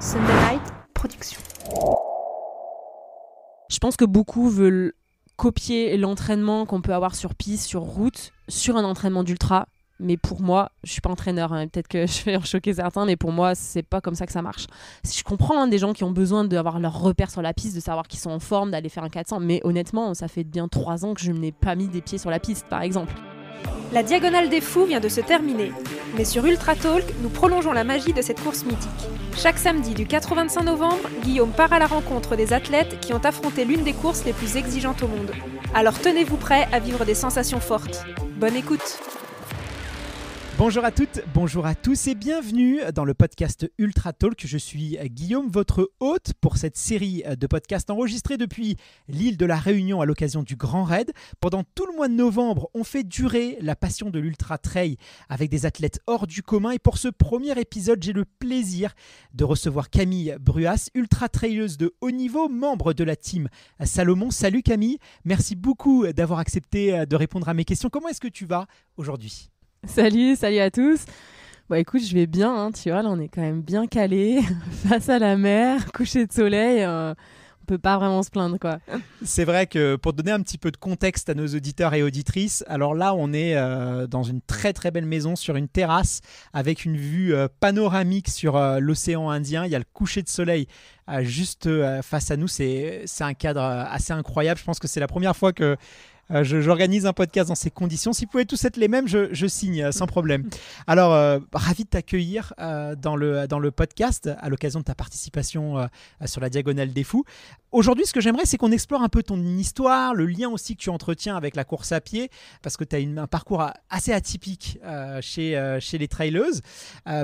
Night Production. Je pense que beaucoup veulent copier l'entraînement qu'on peut avoir sur piste, sur route, sur un entraînement d'ultra. Mais pour moi, je suis pas entraîneur, hein. peut-être que je vais en choquer certains, mais pour moi, c'est pas comme ça que ça marche. Je comprends hein, des gens qui ont besoin d'avoir leur repère sur la piste, de savoir qu'ils sont en forme, d'aller faire un 400, mais honnêtement, ça fait bien trois ans que je n'ai pas mis des pieds sur la piste, par exemple. La Diagonale des Fous vient de se terminer. Mais sur Ultra Talk, nous prolongeons la magie de cette course mythique. Chaque samedi du 85 25 novembre, Guillaume part à la rencontre des athlètes qui ont affronté l'une des courses les plus exigeantes au monde. Alors tenez-vous prêts à vivre des sensations fortes. Bonne écoute! Bonjour à toutes, bonjour à tous et bienvenue dans le podcast Ultra Talk. Je suis Guillaume, votre hôte pour cette série de podcasts enregistrés depuis l'île de la Réunion à l'occasion du Grand Raid. Pendant tout le mois de novembre, on fait durer la passion de l'Ultra Trail avec des athlètes hors du commun. Et pour ce premier épisode, j'ai le plaisir de recevoir Camille Bruas, ultra trailleuse de haut niveau, membre de la team Salomon. Salut Camille, merci beaucoup d'avoir accepté de répondre à mes questions. Comment est-ce que tu vas aujourd'hui Salut, salut à tous. Bon, écoute, je vais bien, hein, tu vois, là, on est quand même bien calé, face à la mer, coucher de soleil. on euh, on peut pas vraiment se plaindre, quoi. C'est vrai que pour donner un petit peu de contexte à nos auditeurs et auditrices, alors là, on est euh, dans une très très belle maison sur une terrasse avec une vue euh, panoramique sur l'océan Indien. Il y a le coucher de soleil juste face à nous. C'est un cadre assez incroyable. Je pense que c'est la première fois que euh, j'organise un podcast dans ces conditions. Si vous pouvez tous être les mêmes, je, je signe euh, sans problème. Alors, euh, ravi de t'accueillir dans, le, dans le podcast à l'occasion de ta participation sur la Diagonale des Fous. Aujourd'hui, ce que j'aimerais, c'est qu'on explore un peu ton histoire, le lien aussi que tu entretiens avec la course à pied, parce que tu as une, un parcours assez atypique chez, chez les traileuses.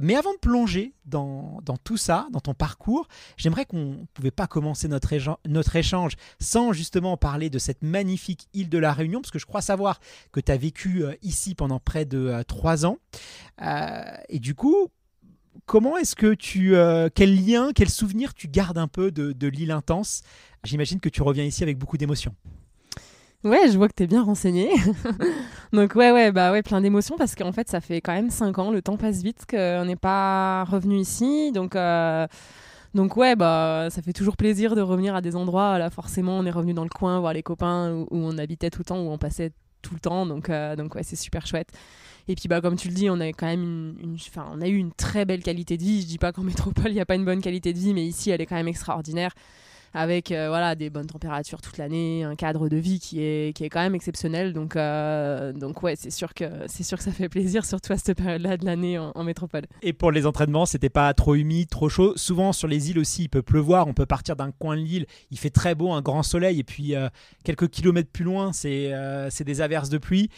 mais avant de plonger dans, dans tout ça, dans ton parcours, j'aimerais qu'on ne pouvait pas commencer notre, notre échange sans justement parler de cette magnifique île de la Réunion, parce que je crois savoir que tu as vécu euh, ici pendant près de euh, trois ans. Euh, et du coup, comment est-ce que tu... quel lien, quel souvenir tu gardes un peu de, l'île intense J'imagine que tu reviens ici avec beaucoup d'émotions. Ouais, je vois que tu es bien renseigné. Donc ouais, ouais, bah ouais, plein d'émotions parce qu'en fait, ça fait quand même cinq ans, le temps passe vite qu'on n'est pas revenu ici. Donc donc ouais, bah ça fait toujours plaisir de revenir à des endroits. Là, forcément, on est revenu dans le coin voir les copains où, on habitait tout le temps, où on passait tout le temps. Donc, euh, donc ouais, c'est super chouette. Et puis bah comme tu le dis, on a quand même une, on a eu une très belle qualité de vie. Je dis pas qu'en métropole il n'y a pas une bonne qualité de vie, mais ici elle est quand même extraordinaire avec euh, voilà des bonnes températures toute l'année, un cadre de vie qui est qui est quand même exceptionnel. Donc euh, donc ouais, c'est sûr que c'est sûr que ça fait plaisir, surtout à cette période-là de l'année en, métropole. Et pour les entraînements, c'était pas trop humide, trop chaud. Souvent sur les îles aussi, il peut pleuvoir. On peut partir d'un coin de l'île, il fait très beau, un grand soleil, et puis euh, quelques kilomètres plus loin, c'est c'est des averses de pluie.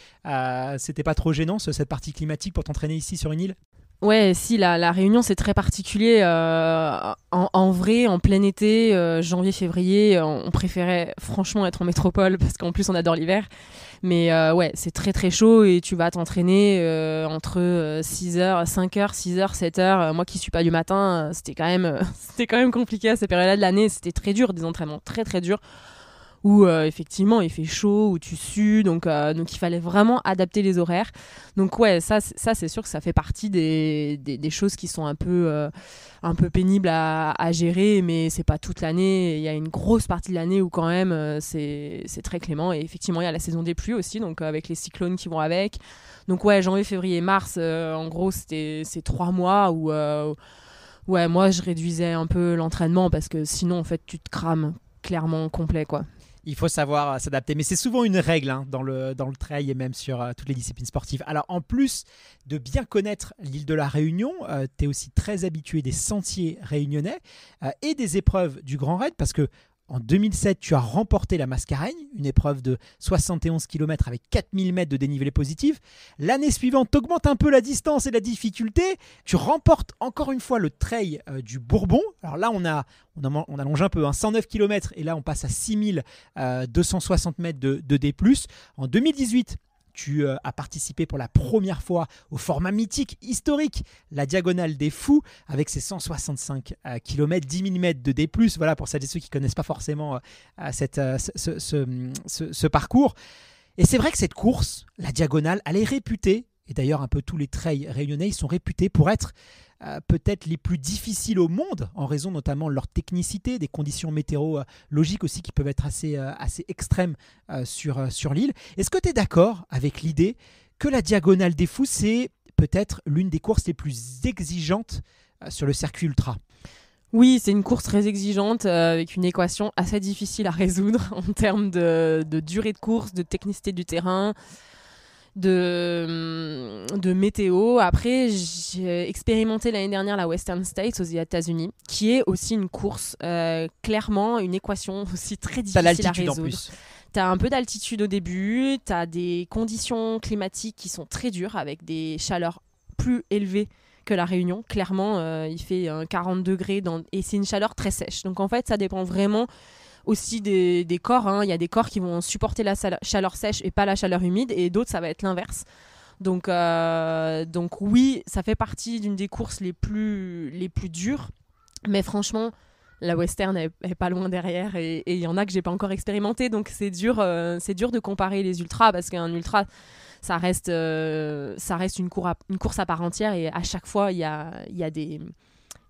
c'était pas trop gênant ce, cette partie climatique pour t'entraîner ici sur une île Ouais, si, la, Réunion, c'est très particulier. Euh, en, vrai, en plein été, euh, janvier, février, on, préférait franchement être en métropole parce qu'en plus, on adore l'hiver. Mais euh, ouais, c'est très très chaud et tu vas t'entraîner entre 6h, 5h, 6h, 7h. Moi qui suis pas du matin, c'était quand, même, c'était quand même compliqué à ces périodes-là de l'année. C'était très dur, des entraînements très très dur où euh, effectivement il fait chaud, où tu sues, donc, euh, donc il fallait vraiment adapter les horaires. Donc ouais, ça, ça c'est sûr que ça fait partie des, choses qui sont un peu, euh, un peu pénibles à, à gérer, mais c'est pas toute l'année. Il y a une grosse partie de l'année où quand même c'est très clément. Et effectivement, il y a la saison des pluies aussi, donc avec les cyclones qui vont avec. Donc ouais, janvier, février, mars, en gros, c'était ces trois mois où... Ouais, moi je réduisais un peu l'entraînement parce que sinon en fait tu te crames clairement complet quoi. Il faut savoir euh, s'adapter. Mais c'est souvent une règle hein, dans, le, dans le trail et même sur euh, toutes les disciplines sportives. Alors en plus de bien connaître l'île de la Réunion, euh, tu es aussi très habitué des sentiers réunionnais et des épreuves du Grand Raid parce que en 2007, tu as remporté la Mascareigne, une épreuve de 71 km avec 4000 mètres de dénivelé positif. L'année suivante, tu augmentes un peu la distance et la difficulté. Tu remportes encore une fois le trail euh, du Bourbon. Alors là, on, a, on, allonge un peu, 109 hein, km, et là, on passe à 6260 euh, mètres de, de D. En 2018, tu euh, as participé pour la première fois au format mythique, historique, la Diagonale des Fous, avec ses 165 km, 10 mm de D+. Voilà, pour celles et ceux qui ne connaissent pas forcément euh, euh, ce, ce parcours. Et c'est vrai que cette course, la diagonale, elle est réputée et d'ailleurs un peu tous les trails réunionnais, sont réputés pour être euh, peut-être les plus difficiles au monde, en raison notamment de leur technicité, des conditions météorologiques aussi qui peuvent être assez, euh, assez extrêmes euh, sur, sur l'île. Est-ce que tu es d'accord avec l'idée que la Diagonale des Fous, c'est peut-être l'une des courses les plus exigeantes sur le circuit ultra oui, c'est une course très exigeante avec une équation assez difficile à résoudre en termes de, de, durée de course, de technicité du terrain, de, hum, de météo. Après, j'ai expérimenté l'année dernière la Western States aux États-Unis, qui est aussi une course, euh, clairement une équation aussi très difficile à résoudre. En T'as un peu d'altitude au début, t'as des conditions climatiques qui sont très dures avec des chaleurs plus élevées que la Réunion. Clairement, euh, il fait 40 euh, degrés dans... et c'est une chaleur très sèche. Donc en fait, ça dépend vraiment aussi des, corps. Hein. Il y a des corps qui vont supporter la chaleur sèche et pas la chaleur humide, et d'autres, ça va être l'inverse. Donc, euh, donc oui, ça fait partie d'une des courses les plus, les plus dures. Mais franchement, la western n'est pas loin derrière et il y en a que j'ai pas encore expérimenté. Donc c'est dur, euh, c'est dur de comparer les ultras parce qu'un ultra, ça reste, euh, ça reste une, cour une, course à part entière et à chaque fois, il y a, y a des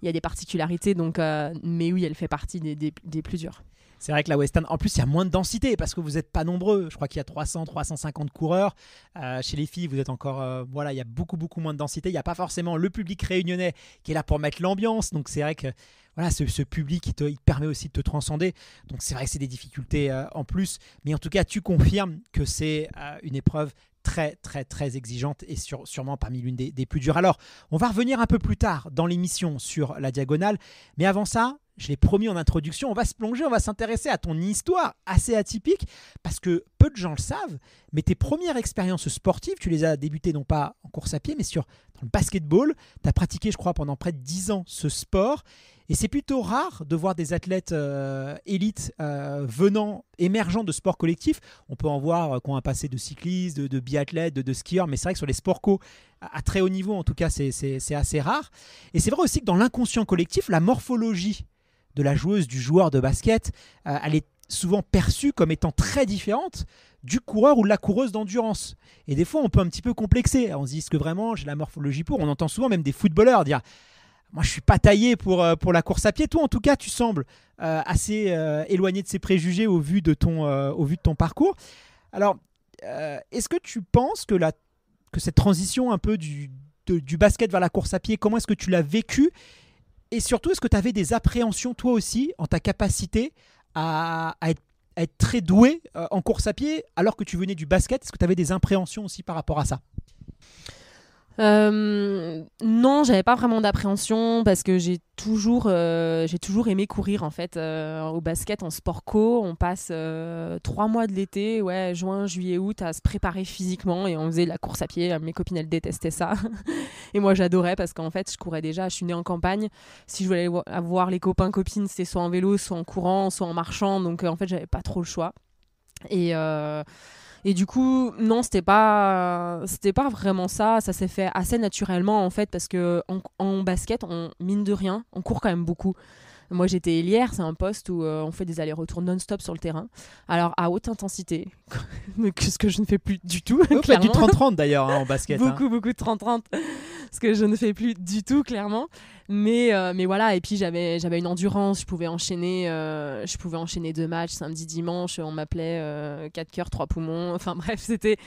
il y a des particularités. Donc, mais oui, elle fait partie des, des, des plus dures. C'est vrai que la Western, en plus, il y a moins de densité parce que vous n'êtes pas nombreux. Je crois qu'il y a 300, 350 coureurs. Euh, chez les filles, vous êtes encore. Euh, voilà, il y a beaucoup, beaucoup moins de densité. Il n'y a pas forcément le public réunionnais qui est là pour mettre l'ambiance. Donc, c'est vrai que voilà, ce, public, il te, il permet aussi de te transcender. Donc, c'est vrai que c'est des difficultés euh, en plus. Mais en tout cas, tu confirmes que c'est une épreuve très très très exigeante et sûrement parmi l'une des, des, plus dures. Alors, on va revenir un peu plus tard dans l'émission sur la diagonale, mais avant ça, je l'ai promis en introduction, on va se plonger, on va s'intéresser à ton histoire assez atypique, parce que peu de gens le savent, mais tes premières expériences sportives, tu les as débutées non pas en course à pied, mais sur dans le basketball. Tu as pratiqué, je crois, pendant près de 10 ans ce sport, et c'est plutôt rare de voir des athlètes euh, élites euh, venant, émergents de sports collectifs. On peut en voir euh, qui qu'on a passé de cycliste, de, biathlète, de, skieur, mais c'est vrai que sur les sports co, à, à très haut niveau, en tout cas, c'est assez rare. Et c'est vrai aussi que dans l'inconscient collectif, la morphologie de la joueuse, du joueur de basket, euh, elle est souvent perçue comme étant très différente du coureur ou de la coureuse d'endurance. Et des fois, on peut un petit peu complexer. On se dit, ce que vraiment j'ai la morphologie pour On entend souvent même des footballeurs dire, moi je suis pas taillé pour, euh, pour la course à pied. Toi, en tout cas, tu sembles euh, assez éloigné de ces préjugés au vu de ton, au vu de ton parcours. Alors, est-ce que tu penses que, la, que cette transition un peu du, du basket vers la course à pied, comment est-ce que tu l'as vécue et surtout, est-ce que tu avais des appréhensions, toi aussi, en ta capacité à, être, être, très doué euh, en course à pied alors que tu venais du basket Est-ce que tu avais des appréhensions aussi par rapport à ça euh, non, j'avais pas vraiment d'appréhension parce que j'ai toujours, euh, toujours aimé courir en fait euh, au basket en sport co. On passe trois mois de l'été, ouais, juin, juillet, août, à se préparer physiquement et on faisait la course à pied. Mes copines elles détestaient ça et moi j'adorais parce qu'en fait je courais déjà. Je suis née en campagne. Si je voulais avoir les copains copines, c'était soit en vélo, soit en courant, soit en marchant. Donc en fait j'avais pas trop le choix et et du coup, non, c'était pas, pas vraiment ça. Ça s'est fait assez naturellement en fait parce que en, basket, on mine de rien, on court quand même beaucoup. Moi, j'étais hier, c'est un poste où euh, on fait des allers-retours non-stop sur le terrain. Alors, à haute intensité, ce que je ne fais plus du tout. Oh, clairement. du 30-30 d'ailleurs hein, en basket. Hein. beaucoup, beaucoup de 30-30. ce que je ne fais plus du tout, clairement. Mais, euh, mais voilà, et puis j'avais, j'avais une endurance, je pouvais enchaîner, euh, je pouvais enchaîner deux matchs, samedi, dimanche, on m'appelait quatre 4 cœurs, 3 poumons, enfin bref, c'était,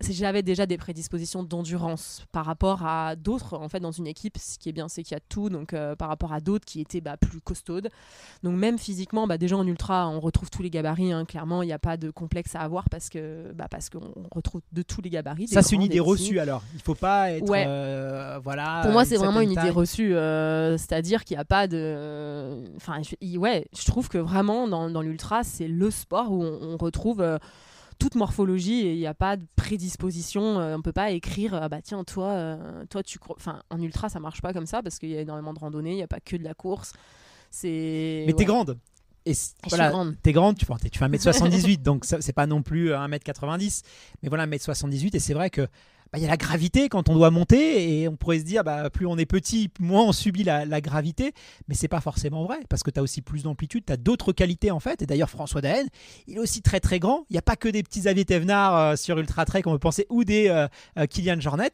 j'avais déjà des prédispositions d'endurance par rapport à d'autres en fait dans une équipe ce qui est bien c'est qu'il y a tout donc euh, par rapport à d'autres qui étaient bah, plus costaudes donc même physiquement bah, déjà en ultra on retrouve tous les gabarits hein. clairement il n'y a pas de complexe à avoir parce que bah, parce qu'on retrouve de tous les gabarits ça c'est une idée reçue alors il faut pas être ouais. Euh, voilà pour moi c'est vraiment une idée reçue euh, c'est à dire qu'il n'y a pas de enfin je, ouais je trouve que vraiment dans, l'ultra c'est le sport où on retrouve toute morphologie et il n'y a pas de prédisposition. on euh, on peut pas écrire ah bah tiens toi euh, toi tu enfin en ultra ça marche pas comme ça parce qu'il y a énormément de randonnées, il n'y a pas que de la course. C'est Mais tu t'es grande. Et, t'es grande, tu, tu fais 1m78 donc ce c'est pas non plus 1m90 mais voilà 1m78 et c'est vrai que bah, il y a la gravité quand on doit monter et on pourrait se dire bah, plus on est petit, moins on subit la, gravité, mais c'est pas forcément vrai parce que tu as aussi plus d'amplitude, tu as d'autres qualités en fait. Et d'ailleurs, François Daen, il est aussi très très grand. Il n'y a pas que des petits Xavier Thévenard euh, sur Ultra Trek, on peut penser, ou des euh, euh, Kylian Jornet.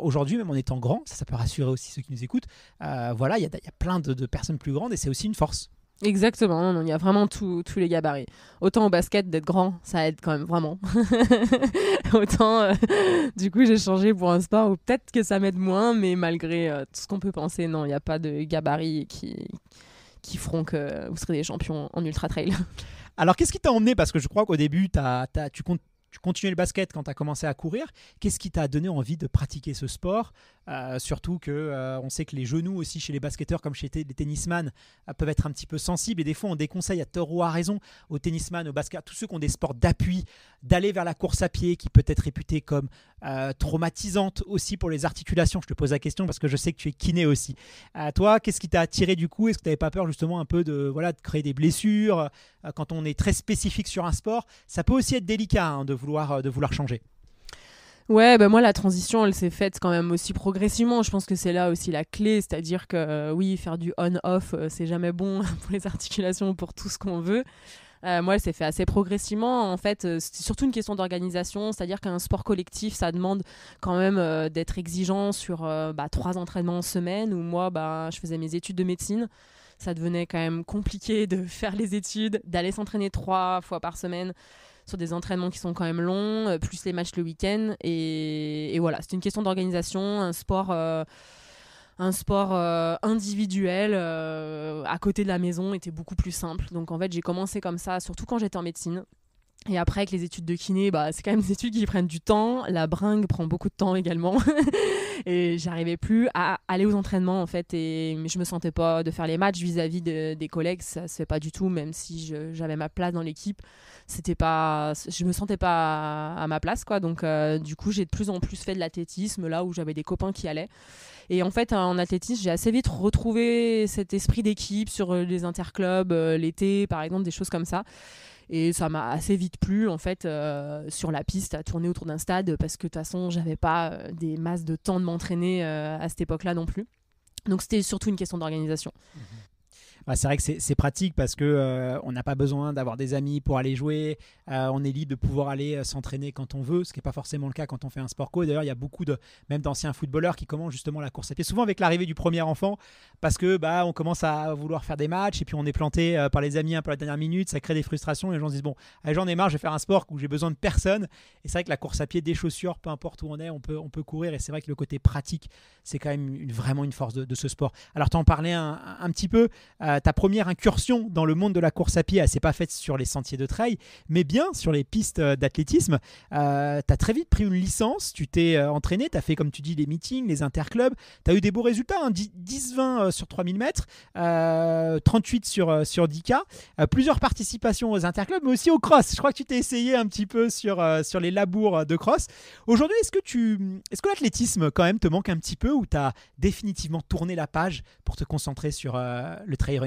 Aujourd'hui, même en étant grand, ça, peut rassurer aussi ceux qui nous écoutent. voilà, il y, a plein de personnes plus grandes et c'est aussi une force. Exactement, il y a vraiment tous les gabarits. Autant au basket, d'être grand, ça aide quand même vraiment. Autant, euh, du coup, j'ai changé pour un sport où peut-être que ça m'aide moins, mais malgré euh, tout ce qu'on peut penser, non, il n'y a pas de gabarit qui, qui feront que vous serez des champions en ultra trail. Alors, qu'est-ce qui t'a emmené Parce que je crois qu'au début, tu comptes tu continuais le basket quand tu as commencé à courir. Qu'est-ce qui t'a donné envie de pratiquer ce sport euh, Surtout que euh, on sait que les genoux aussi chez les basketteurs comme chez les tennisman euh, peuvent être un petit peu sensibles et des fois on déconseille à tort ou à raison aux tennisman, aux basketteurs, tous ceux qui ont des sports d'appui, d'aller vers la course à pied qui peut être réputée comme traumatisante aussi pour les articulations. Je te pose la question parce que je sais que tu es kiné aussi. toi, qu'est-ce qui t'a attiré du coup Est-ce que tu n'avais pas peur justement un peu de voilà de créer des blessures euh, quand on est très spécifique sur un sport, ça peut aussi être délicat hein, de, vouloir, euh, de vouloir changer. Ouais, ben moi la transition, elle s'est faite quand même aussi progressivement. Je pense que c'est là aussi la clé, c'est-à-dire que euh, oui, faire du on-off, c'est jamais bon pour les articulations, pour tout ce qu'on veut. moi, elle s'est fait assez progressivement. En fait, c'est surtout une question d'organisation, c'est-à-dire qu'un sport collectif, ça demande quand même d'être exigeant sur bah, trois entraînements en semaine. Ou moi, bah, je faisais mes études de médecine ça devenait quand même compliqué de faire les études, d'aller s'entraîner trois fois par semaine sur des entraînements qui sont quand même longs, euh, plus les matchs le week-end. Et, voilà, c'est une question d'organisation, un sport. Euh, un sport euh, individuel à côté de la maison était beaucoup plus simple. Donc en fait, j'ai commencé comme ça, surtout quand j'étais en médecine. Et après, avec les études de kiné, bah, c'est quand même des études qui prennent du temps. La bringue prend beaucoup de temps également. et j'arrivais plus à aller aux entraînements, en fait. Et je me sentais pas de faire les matchs vis-à-vis des collègues. Ça se fait pas du tout, même si j'avais ma place dans l'équipe. C'était pas, je me sentais pas à ma place, quoi. Donc, euh, du coup, j'ai de plus en plus fait de l'athlétisme, là où j'avais des copains qui allaient. Et en fait, en athlétisme, j'ai assez vite retrouvé cet esprit d'équipe sur euh, les interclubs, euh, l'été, par exemple, des choses comme ça. Et ça m'a assez vite plu, en fait, euh, sur la piste, à tourner autour d'un stade, parce que de toute façon, j'avais pas euh, des masses de temps de m'entraîner euh, à cette époque-là non plus. Donc c'était surtout une question d'organisation. Mhm. Bah, c'est vrai que c'est pratique parce que euh, on n'a pas besoin d'avoir des amis pour aller jouer. Euh, on est libre de pouvoir aller euh, s'entraîner quand on veut, ce qui n'est pas forcément le cas quand on fait un sport co. D'ailleurs, il y a beaucoup de même d'anciens footballeurs qui commencent justement la course à pied, souvent avec l'arrivée du premier enfant, parce que bah on commence à vouloir faire des matchs et puis on est planté par les amis un peu à la dernière minute, ça crée des frustrations et les gens se disent bon, j'en ai marre, je vais faire un sport où j'ai besoin de personne. Et c'est vrai que la course à pied, des chaussures, peu importe où on est, on peut on peut courir et c'est vrai que le côté pratique, c'est quand même vraiment une force de, ce sport. Alors t'en parlais un, petit peu. Euh, ta première incursion dans le monde de la course à pied, elle s'est pas faite sur les sentiers de trail, mais bien sur les pistes euh, d'athlétisme. Euh, tu as très vite pris une licence, tu t'es euh, entraîné, tu as fait, comme tu dis, les meetings, les interclubs, tu as eu des beaux résultats, 10-20 hein, sur 3000 mètres, 38 sur, sur 10K, plusieurs participations aux interclubs, mais aussi au cross. Je crois que tu t'es essayé un petit peu sur, sur les labours de cross. Aujourd'hui, est-ce que, est-ce que l'athlétisme, quand même, te manque un petit peu ou tu as définitivement tourné la page pour te concentrer sur le trail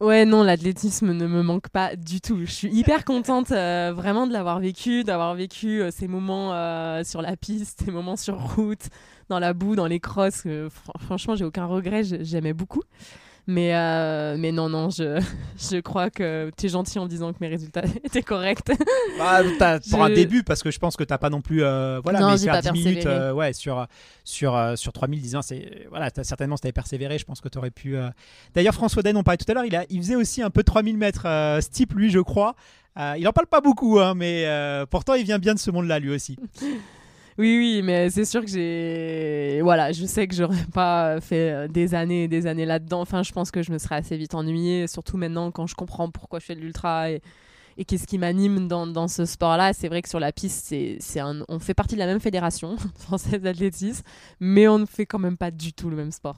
Ouais, non, l'athlétisme ne me manque pas du tout. Je suis hyper contente euh, vraiment de l'avoir vécu, d'avoir vécu euh, ces moments euh, sur la piste, ces moments sur route, dans la boue, dans les crosses. franchement, j'ai aucun regret, j'aimais beaucoup. Mais, euh, mais non, non, je, je crois que tu es gentil en disant que mes résultats étaient corrects. Bah, pour un début, parce que je pense que t'as pas non plus. Euh, voilà, non, mais faire 10 minutes euh, ouais, sur, sur, sur 3000, c'est voilà, certainement, si avais persévéré, je pense que tu aurais pu. D'ailleurs, François Den, on parlait tout à l'heure, il, a, il faisait aussi un peu 3000 mètres steep, lui, je crois. il en parle pas beaucoup, hein, mais pourtant, il vient bien de ce monde-là, lui aussi. Oui, oui, mais c'est sûr que j'ai. Voilà, je sais que j'aurais pas fait euh, des années et des années là-dedans. Enfin, je pense que je me serais assez vite ennuyée, surtout maintenant quand je comprends pourquoi je fais de l'ultra et, qu'est-ce qui m'anime dans, ce sport-là. C'est vrai que sur la piste, c'est, on fait partie de la même fédération française d'athlétisme, mais on ne fait quand même pas du tout le même sport.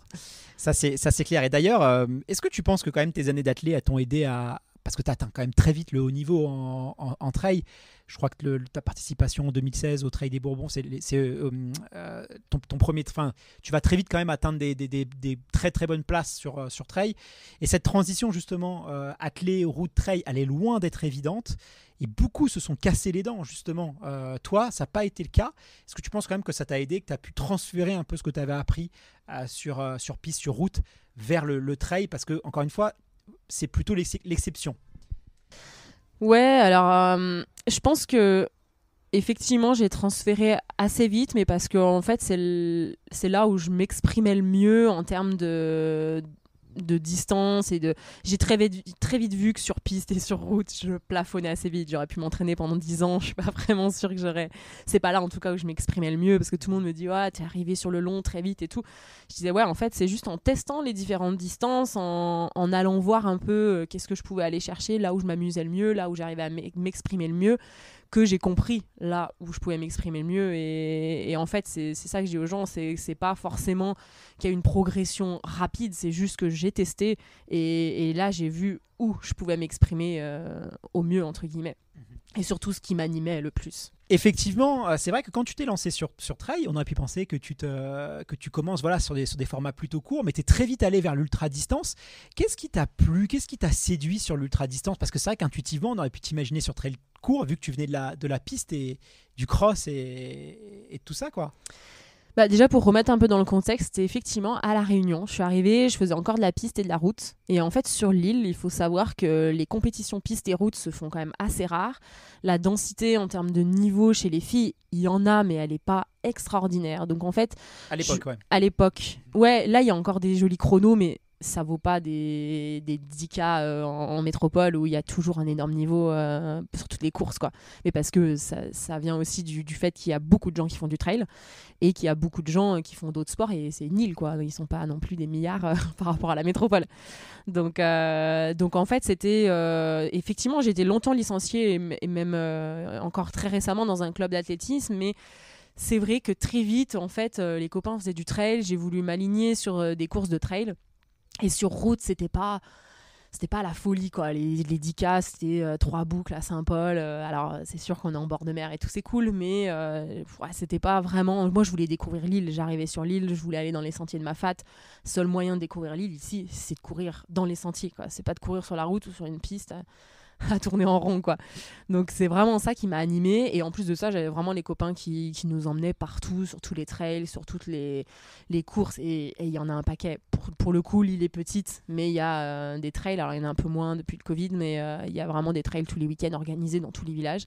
Ça, c'est, ça, c'est clair. Et d'ailleurs, euh, est-ce que tu penses que quand même tes années d'athlète t'ont aidé à, parce que tu atteins quand même très vite le haut niveau en, trail. Je crois que ta participation en 2016 au Trail des Bourbons, c'est euh, euh, ton, premier. Fin, tu vas très vite quand même atteindre des, très très bonnes places sur, euh, sur Trail. Et cette transition, justement, euh, route, trail, elle est loin d'être évidente. Et beaucoup se sont cassés les dents, justement. toi, ça n'a pas été le cas. Est-ce que tu penses quand même que ça t'a aidé, que tu as pu transférer un peu ce que tu avais appris sur, sur piste, sur route, vers le, le trail Parce que, encore une fois, c'est plutôt l'exception. Ouais, alors euh, je pense que effectivement j'ai transféré assez vite, mais parce que en fait c'est là où je m'exprimais le mieux en termes de, de distance et de j'ai très vite, très vite vu que sur piste et sur route je plafonnais assez vite j'aurais pu m'entraîner pendant 10 ans je suis pas vraiment sûre que j'aurais c'est pas là en tout cas où je m'exprimais le mieux parce que tout le monde me dit ouais t'es arrivé sur le long très vite et tout je disais ouais en fait c'est juste en testant les différentes distances en, en allant voir un peu euh, qu'est-ce que je pouvais aller chercher là où je m'amusais le mieux là où j'arrivais à m'exprimer le mieux que j'ai compris là où je pouvais m'exprimer le mieux. Et, en fait, c'est ça que je dis aux gens, c'est pas forcément qu'il y a une progression rapide, c'est juste que j'ai testé et, et là j'ai vu où je pouvais m'exprimer euh, au mieux, entre guillemets. Mhm et surtout ce qui m'animait le plus. Effectivement, euh, c'est vrai que quand tu t'es lancé sur, sur Trail, on aurait pu penser que tu, te, que tu commences voilà, sur, des, sur des formats plutôt courts, mais tu es très vite allé vers l'ultra-distance. Qu'est-ce qui t'a plu Qu'est-ce qui t'a séduit sur l'ultra-distance Parce que c'est vrai qu'intuitivement, on aurait pu t'imaginer sur Trail court, vu que tu venais de la, de la piste et du cross et, et tout ça, quoi. Bah, déjà pour remettre un peu dans le contexte, c'était effectivement à la Réunion. Je suis arrivée, je faisais encore de la piste et de la route. Et en fait sur l'île, il faut savoir que les compétitions piste et route se font quand même assez rares. La densité en termes de niveau chez les filles, il y en a, mais elle n'est pas extraordinaire. Donc en fait, à l'époque, ouais. À l'époque, ouais. Là il y a encore des jolis chronos, mais ça vaut pas des, des 10K euh, en, métropole où il y a toujours un énorme niveau euh, sur toutes les courses. Quoi. Mais parce que ça, ça vient aussi du, du fait qu'il y a beaucoup de gens qui font du trail et qu'il y a beaucoup de gens euh, qui font d'autres sports et c'est une île. Quoi. Ils sont pas non plus des milliards par rapport à la métropole. Donc, donc en fait, c'était. effectivement, j'ai été longtemps licenciée et, et même encore très récemment dans un club d'athlétisme. Mais c'est vrai que très vite, en fait, les copains faisaient du trail. J'ai voulu m'aligner sur des courses de trail. Et sur route, c'était pas c'était pas la folie quoi. Les, les 10 c'était euh, trois boucles à Saint-Paul. Euh, alors c'est sûr qu'on est en bord de mer et tout c'est cool, mais euh, c'était pas vraiment. Moi je voulais découvrir l'île. J'arrivais sur l'île, je voulais aller dans les sentiers de ma fat. Seul moyen de découvrir l'île ici, c'est de courir dans les sentiers quoi. C'est pas de courir sur la route ou sur une piste. à tourner en rond quoi. Donc c'est vraiment ça qui m'a animée et en plus de ça j'avais vraiment les copains qui, nous emmenaient partout sur tous les trails, sur toutes les, les courses et il y en a un paquet. Pour, le coup l'île est petite mais il y a euh, des trails, alors il y en a un peu moins depuis le Covid mais euh, il y a vraiment des trails tous les week-ends organisés dans tous les villages.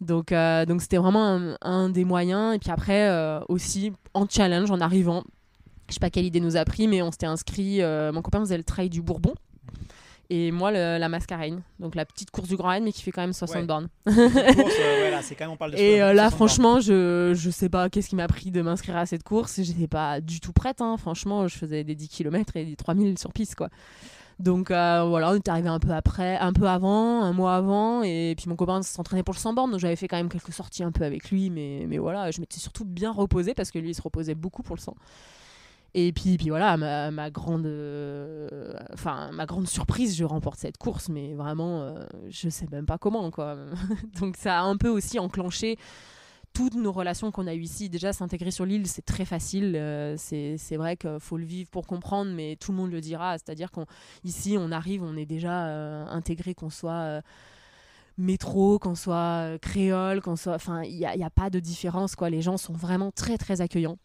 Donc euh, donc c'était vraiment un, des moyens et puis après aussi en challenge en arrivant je sais pas quelle idée nous a pris, mais on s'était inscrit. mon copain faisait le trail du Bourbon, et moi la mascarine, donc la petite course du Grand Rennes, mais qui fait quand même 60 bornes. Euh, et euh, là, franchement, je, je sais pas qu'est-ce qui m'a pris de m'inscrire à cette course, j'étais pas du tout prête, hein. franchement, je faisais des 10 km et des 3000 sur piste, quoi. Donc euh, voilà, on est arrivé un peu après, un peu avant, un mois avant, et puis mon copain s'entraînait pour le 100 bornes, donc j'avais fait quand même quelques sorties un peu avec lui, mais, mais voilà, je m'étais surtout bien reposée parce que lui il se reposait beaucoup pour le 100. Et puis, puis voilà, ma, grande, euh, ma grande surprise, je remporte cette course, mais vraiment, je euh, je sais même pas comment quoi. Donc ça a un peu aussi enclenché toutes nos relations qu'on a eues ici. Déjà, s'intégrer sur l'île, c'est très facile. Euh, c'est vrai qu'il faut le vivre pour comprendre, mais tout le monde le dira. C'est-à-dire qu'ici, on, arrive, on est déjà intégré, qu'on soit métro, qu'on soit créole, qu'on soit. Enfin, il n'y a, a, pas de différence, quoi. Les gens sont vraiment très, très accueillants.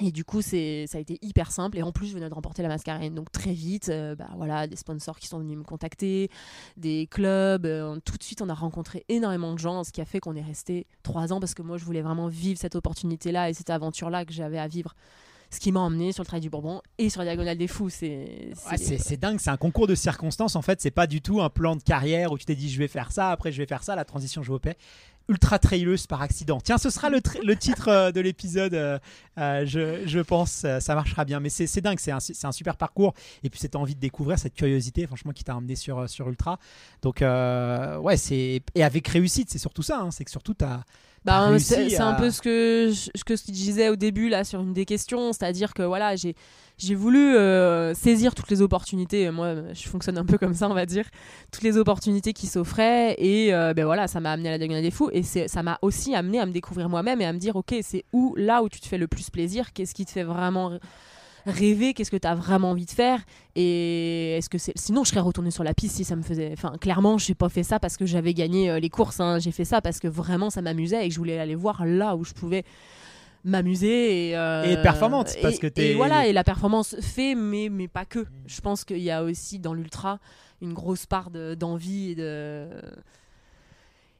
Et du coup, ça a été hyper simple. Et en plus, je venais de remporter la mascarine Donc très vite, euh, bah, voilà, des sponsors qui sont venus me contacter, des clubs. Euh, tout de suite, on a rencontré énormément de gens, ce qui a fait qu'on est resté trois ans parce que moi, je voulais vraiment vivre cette opportunité-là et cette aventure-là que j'avais à vivre ce qui m'a emmené sur le Trail du Bourbon et sur la Diagonale des Fous. C'est c'est dingue, c'est un concours de circonstances en fait, c'est pas du tout un plan de carrière où tu t'es dit je vais faire ça, après je vais faire ça, la transition je vais ultra trailleuse par accident. Tiens, ce sera le, titre euh, de l'épisode, euh, euh, je, pense, ça marchera bien. Mais c'est dingue, c'est un, super parcours. Et puis cette envie de découvrir, cette curiosité, franchement, qui t'a amené sur, sur Ultra. Donc, ouais, c'est. Et avec réussite, c'est surtout ça. Hein. c'est que surtout, tu as bah, c'est un peu ce que, je, ce que disais au début là sur une des questions, c'est-à-dire que voilà, j'ai j'ai voulu euh, saisir toutes les opportunités. Moi, je fonctionne un peu comme ça, on va dire. Toutes les opportunités qui s'offraient. Et euh, ben voilà, ça m'a amené à la Diagonale des Fous. Et ça m'a aussi amené à me découvrir moi-même et à me dire, OK, c'est où, là où tu te fais le plus plaisir Qu'est-ce qui te fait vraiment rêver qu'est-ce que tu as vraiment envie de faire et est-ce que c'est sinon je serais retournée sur la piste si ça me faisait enfin clairement j'ai pas fait ça parce que j'avais gagné euh, les courses hein. j'ai fait ça parce que vraiment ça m'amusait et je voulais aller voir là où je pouvais m'amuser et, euh, performante parce que voilà et la performance fait mais mais pas que je pense qu'il y a aussi dans l'ultra une grosse part d'envie et, de...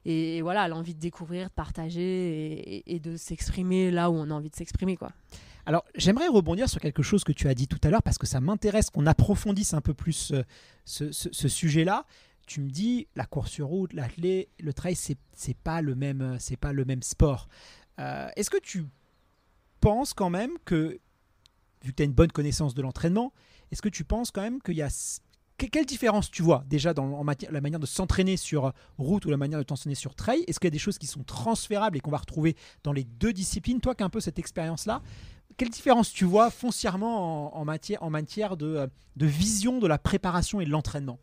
et voilà l'envie de découvrir de partager et, de s'exprimer là où on a envie de s'exprimer quoi alors, j'aimerais rebondir sur quelque chose que tu as dit tout à l'heure, parce que ça m'intéresse qu'on approfondisse un peu plus euh, ce, sujet-là. Tu me dis, la course sur route, l'athlète, le trail, c'est pas le même, euh, c'est pas le même sport. Euh, est-ce que tu penses quand même que, vu que tu as une bonne connaissance de l'entraînement, est-ce que tu penses quand même qu'il y a. Quelle différence tu vois déjà dans la manière de s'entraîner sur route ou la manière de t'entraîner sur trail Est-ce qu'il y a des choses qui sont transférables et qu'on va retrouver dans les deux disciplines Toi qui as un peu cette expérience-là, quelle différence tu vois foncièrement en, matière, en matière de, euh, de, vision de la préparation et de l'entraînement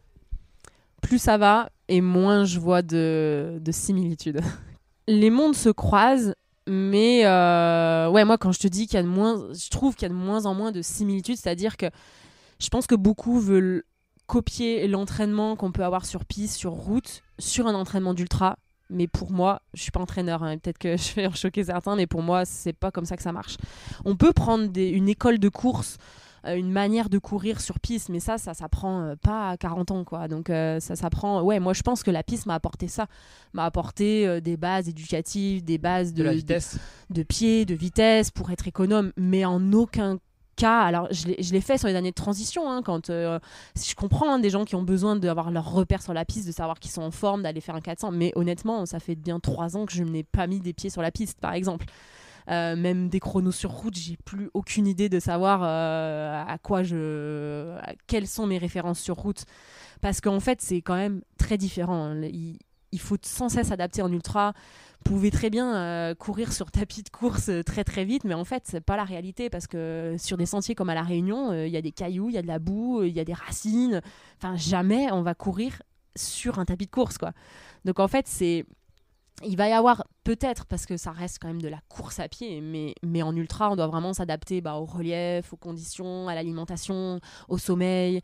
Plus ça va et moins je vois de, de similitudes. Les mondes se croisent, mais euh, ouais, moi quand je te dis qu'il y a de moins, je trouve qu'il y a de moins en moins de similitudes, c'est-à-dire que je pense que beaucoup veulent copier l'entraînement qu'on peut avoir sur piste, sur route, sur un entraînement d'ultra, mais pour moi, je suis pas entraîneur, hein, peut-être que je vais en choquer certains, mais pour moi, c'est pas comme ça que ça marche. On peut prendre une école de course, euh, une manière de courir sur piste, mais ça, ça s'apprend euh, pas à 40 ans, quoi. Donc euh, ça s'apprend. Ouais, moi je pense que la piste m'a apporté ça, m'a apporté des bases éducatives, des bases de, de, pied, de vitesse pour être économe, mais en aucun cas, alors je l'ai fait sur les années de transition, hein, quand euh, je comprends hein, des gens qui ont besoin d'avoir leur repère sur la piste, de savoir qu'ils sont en forme, d'aller faire un 400, mais honnêtement, ça fait bien trois ans que je n'ai pas mis des pieds sur la piste, par exemple. Euh, même des chronos sur route, j'ai plus aucune idée de savoir euh, à quoi je, à quelles sont mes références sur route, parce qu'en fait c'est quand même très différent. Hein, il, il faut sans cesse s'adapter en ultra. Vous pouvez très bien euh, courir sur tapis de course euh, très très vite, mais en fait, c'est pas la réalité parce que sur des sentiers comme à La Réunion, euh, il y a des cailloux, il y a de la boue, il y a des racines. Enfin, jamais on va courir sur un tapis de course, quoi. Donc en fait, c'est. Il va y avoir peut-être, parce que ça reste quand même de la course à pied, mais, mais en ultra, on doit vraiment s'adapter bah, au relief, aux conditions, à l'alimentation, au sommeil.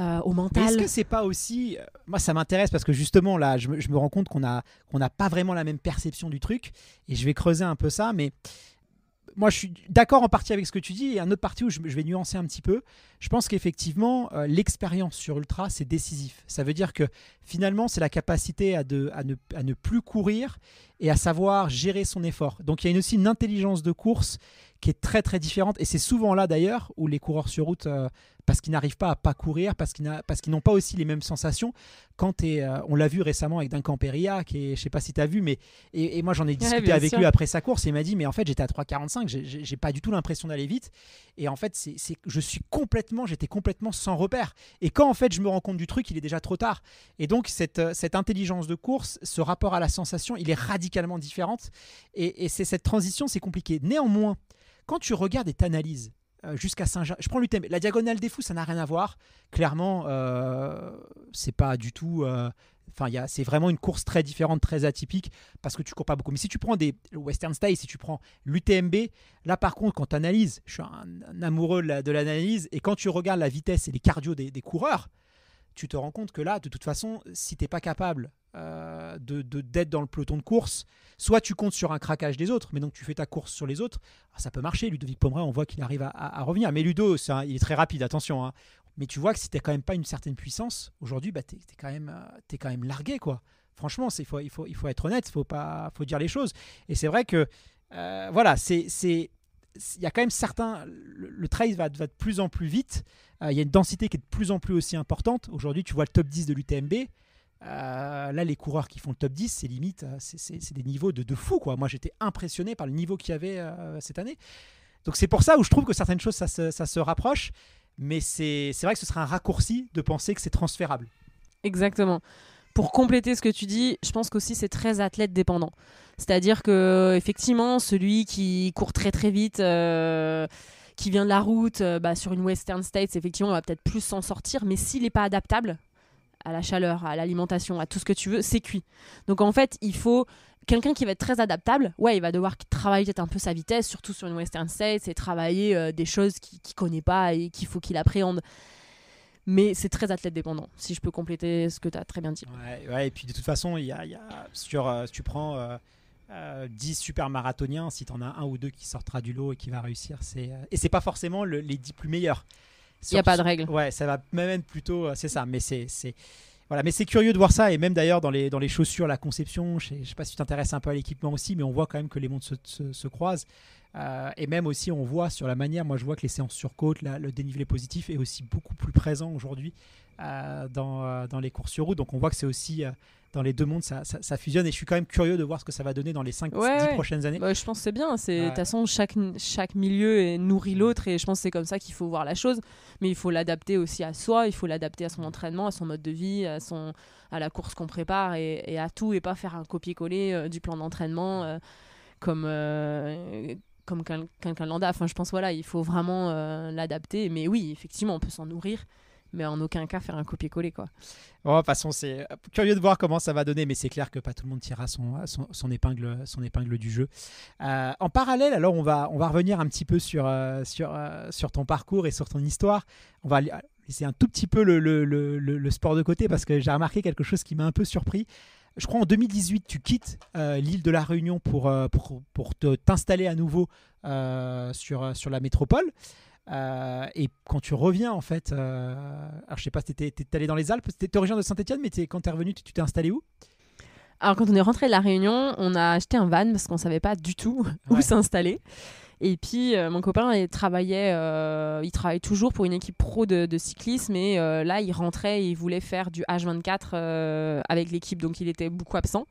Euh, au mental. Est-ce que c'est pas aussi, euh, moi ça m'intéresse parce que justement là, je me, rends compte qu'on a qu'on n'a pas vraiment la même perception du truc et je vais creuser un peu ça, mais moi je suis d'accord en partie avec ce que tu dis et un autre partie où je, vais nuancer un petit peu. Je pense qu'effectivement euh, l'expérience sur ultra c'est décisif. Ça veut dire que finalement c'est la capacité à, de, ne, plus courir et à savoir gérer son effort. Donc il y a aussi une intelligence de course qui est très très différente et c'est souvent là d'ailleurs où les coureurs sur route parce qu'ils n'arrivent pas à pas courir, parce qu'ils n'ont pas aussi les mêmes sensations. Quand euh, on l'a vu récemment avec Duncan Peria, qui je je sais pas si tu as vu, mais et, moi j'en ai discuté avec lui après sa course et il m'a dit mais en fait j'étais à 3,45, j'ai pas du tout l'impression d'aller vite et en fait c'est je suis complètement, j'étais complètement sans repère et quand en fait je me rends compte du truc, il est déjà trop tard et donc cette, euh, intelligence de course, ce rapport à la sensation, il est radicalement différente et, c'est cette transition, c'est compliqué. Néanmoins, quand tu regardes et t'analyses euh, jusqu'à saint jean Je prends l'UTMB La diagonale des fous, ça n'a rien à voir. Clairement, euh, c'est pas du tout. Euh, enfin, c'est vraiment une course très différente, très atypique, parce que tu cours pas beaucoup. Mais si tu prends des Western Style, si tu prends l'UTMB, là par contre, quand tu analyses, je suis un, amoureux de l'analyse, et quand tu regardes la vitesse et les cardio des, des coureurs, tu te rends compte que là, de toute façon, si t'es pas capable euh, de d'être dans le peloton de course. Soit tu comptes sur un craquage des autres, mais donc tu fais ta course sur les autres. Ah, ça peut marcher. Ludovic Pomeray, on voit qu'il arrive à, revenir. Mais Ludo, il est très rapide, attention. Hein. Mais tu vois que si tu quand même pas une certaine puissance, aujourd'hui, bah, tu es, quand même, euh, quand même largué. quoi. Franchement, il faut, il, faut, il faut être honnête, il faut, pas, faut dire les choses. Et c'est vrai que, euh, voilà, c'est il y a quand même certains. Le, trail va, de plus en plus vite. il y a une densité qui est de plus en plus aussi importante. Aujourd'hui, tu vois le top 10 de l'UTMB. Euh, là, les coureurs qui font le top 10, c'est limite, euh, c'est des niveaux de, de, fou. Quoi. Moi, j'étais impressionné par le niveau qu'il y avait euh, cette année. Donc, c'est pour ça où je trouve que certaines choses, ça se, ça rapproche. Mais c'est vrai que ce sera un raccourci de penser que c'est transférable. Exactement. Pour compléter ce que tu dis, je pense qu'aussi c'est très athlète dépendant. C'est-à-dire que effectivement, celui qui court très très vite. qui vient de la route, bah, sur une Western States, effectivement, on va peut-être plus s'en sortir. Mais s'il n'est pas adaptable, à la chaleur, à l'alimentation, à tout ce que tu veux, c'est cuit. Donc en fait, il faut quelqu'un qui va être très adaptable. Ouais, il va devoir travailler un peu sa vitesse, surtout sur une western state, c'est travailler euh, des choses qu'il ne connaît pas et qu'il faut qu'il appréhende. Mais c'est très athlète dépendant, si je peux compléter ce que tu as très bien dit. Ouais, et puis de toute façon, y a, euh, si tu prends 10 euh, super marathoniens, si tu en as un ou deux qui sortira du lot et qui va réussir, c'est, et c'est pas forcément les 10 plus meilleurs. Il n'y a pas de règle. Ouais, ça va même plutôt. Euh, c'est ça, mais c'est. Voilà, mais c'est curieux de voir ça, et même d'ailleurs dans les, dans les chaussures, la conception, je ne sais, pas si tu t'intéresses un peu à l'équipement aussi, mais on voit quand même que les mondes se, croisent. Euh, et même aussi, on voit sur la manière, moi je vois que les séances sur côte, le dénivelé positif est aussi beaucoup plus présent aujourd'hui euh, dans, dans, les courses sur route. Donc on voit que c'est aussi dans les deux mondes, ça, fusionne. Et je suis quand même curieux de voir ce que ça va donner dans les 5-10 prochaines années. Bah, je pense que c'est bien. De toute façon, chaque, chaque milieu nourrit l'autre. Et je pense que c'est comme ça qu'il faut voir la chose. Mais il faut l'adapter aussi à soi. Il faut l'adapter à son entraînement, à son mode de vie, à, son, à la course qu'on prépare et, à tout. Et pas faire un copier-coller euh, du plan d'entraînement euh, comme. Euh, comme quelqu'un lambda. Enfin, je pense voilà, il faut vraiment l'adapter. Mais oui, effectivement, on peut s'en nourrir mais en aucun cas faire un copier-coller. Quoi. Bon, oh, de façon, c'est euh, curieux de voir comment ça va donner, mais c'est clair que pas tout le monde tirera euh, son, son, épingle, son épingle du jeu. Euh, en parallèle, alors on va, on va revenir un petit peu sur, sur, sur ton parcours et sur ton histoire. On va laisser un tout petit peu le, sport de côté parce que j'ai remarqué quelque chose qui m'a un peu surpris je crois en 2018, tu quittes l'île de la Réunion pour, pour, t'installer à nouveau sur, sur la métropole. Euh, et quand tu reviens, en fait, euh, alors je sais pas, tu es, allé dans les Alpes, tu originaire de Saint-Etienne, mais quand tu es revenu, tu t'es installé où Alors, quand on est rentré de La Réunion, on a acheté un van parce qu'on savait pas du tout où s'installer. Et puis, euh, mon copain, il travaillait, il toujours pour une équipe pro de, de cyclisme. Et là, il rentrait et il voulait faire du H24 avec l'équipe, donc il était beaucoup absent.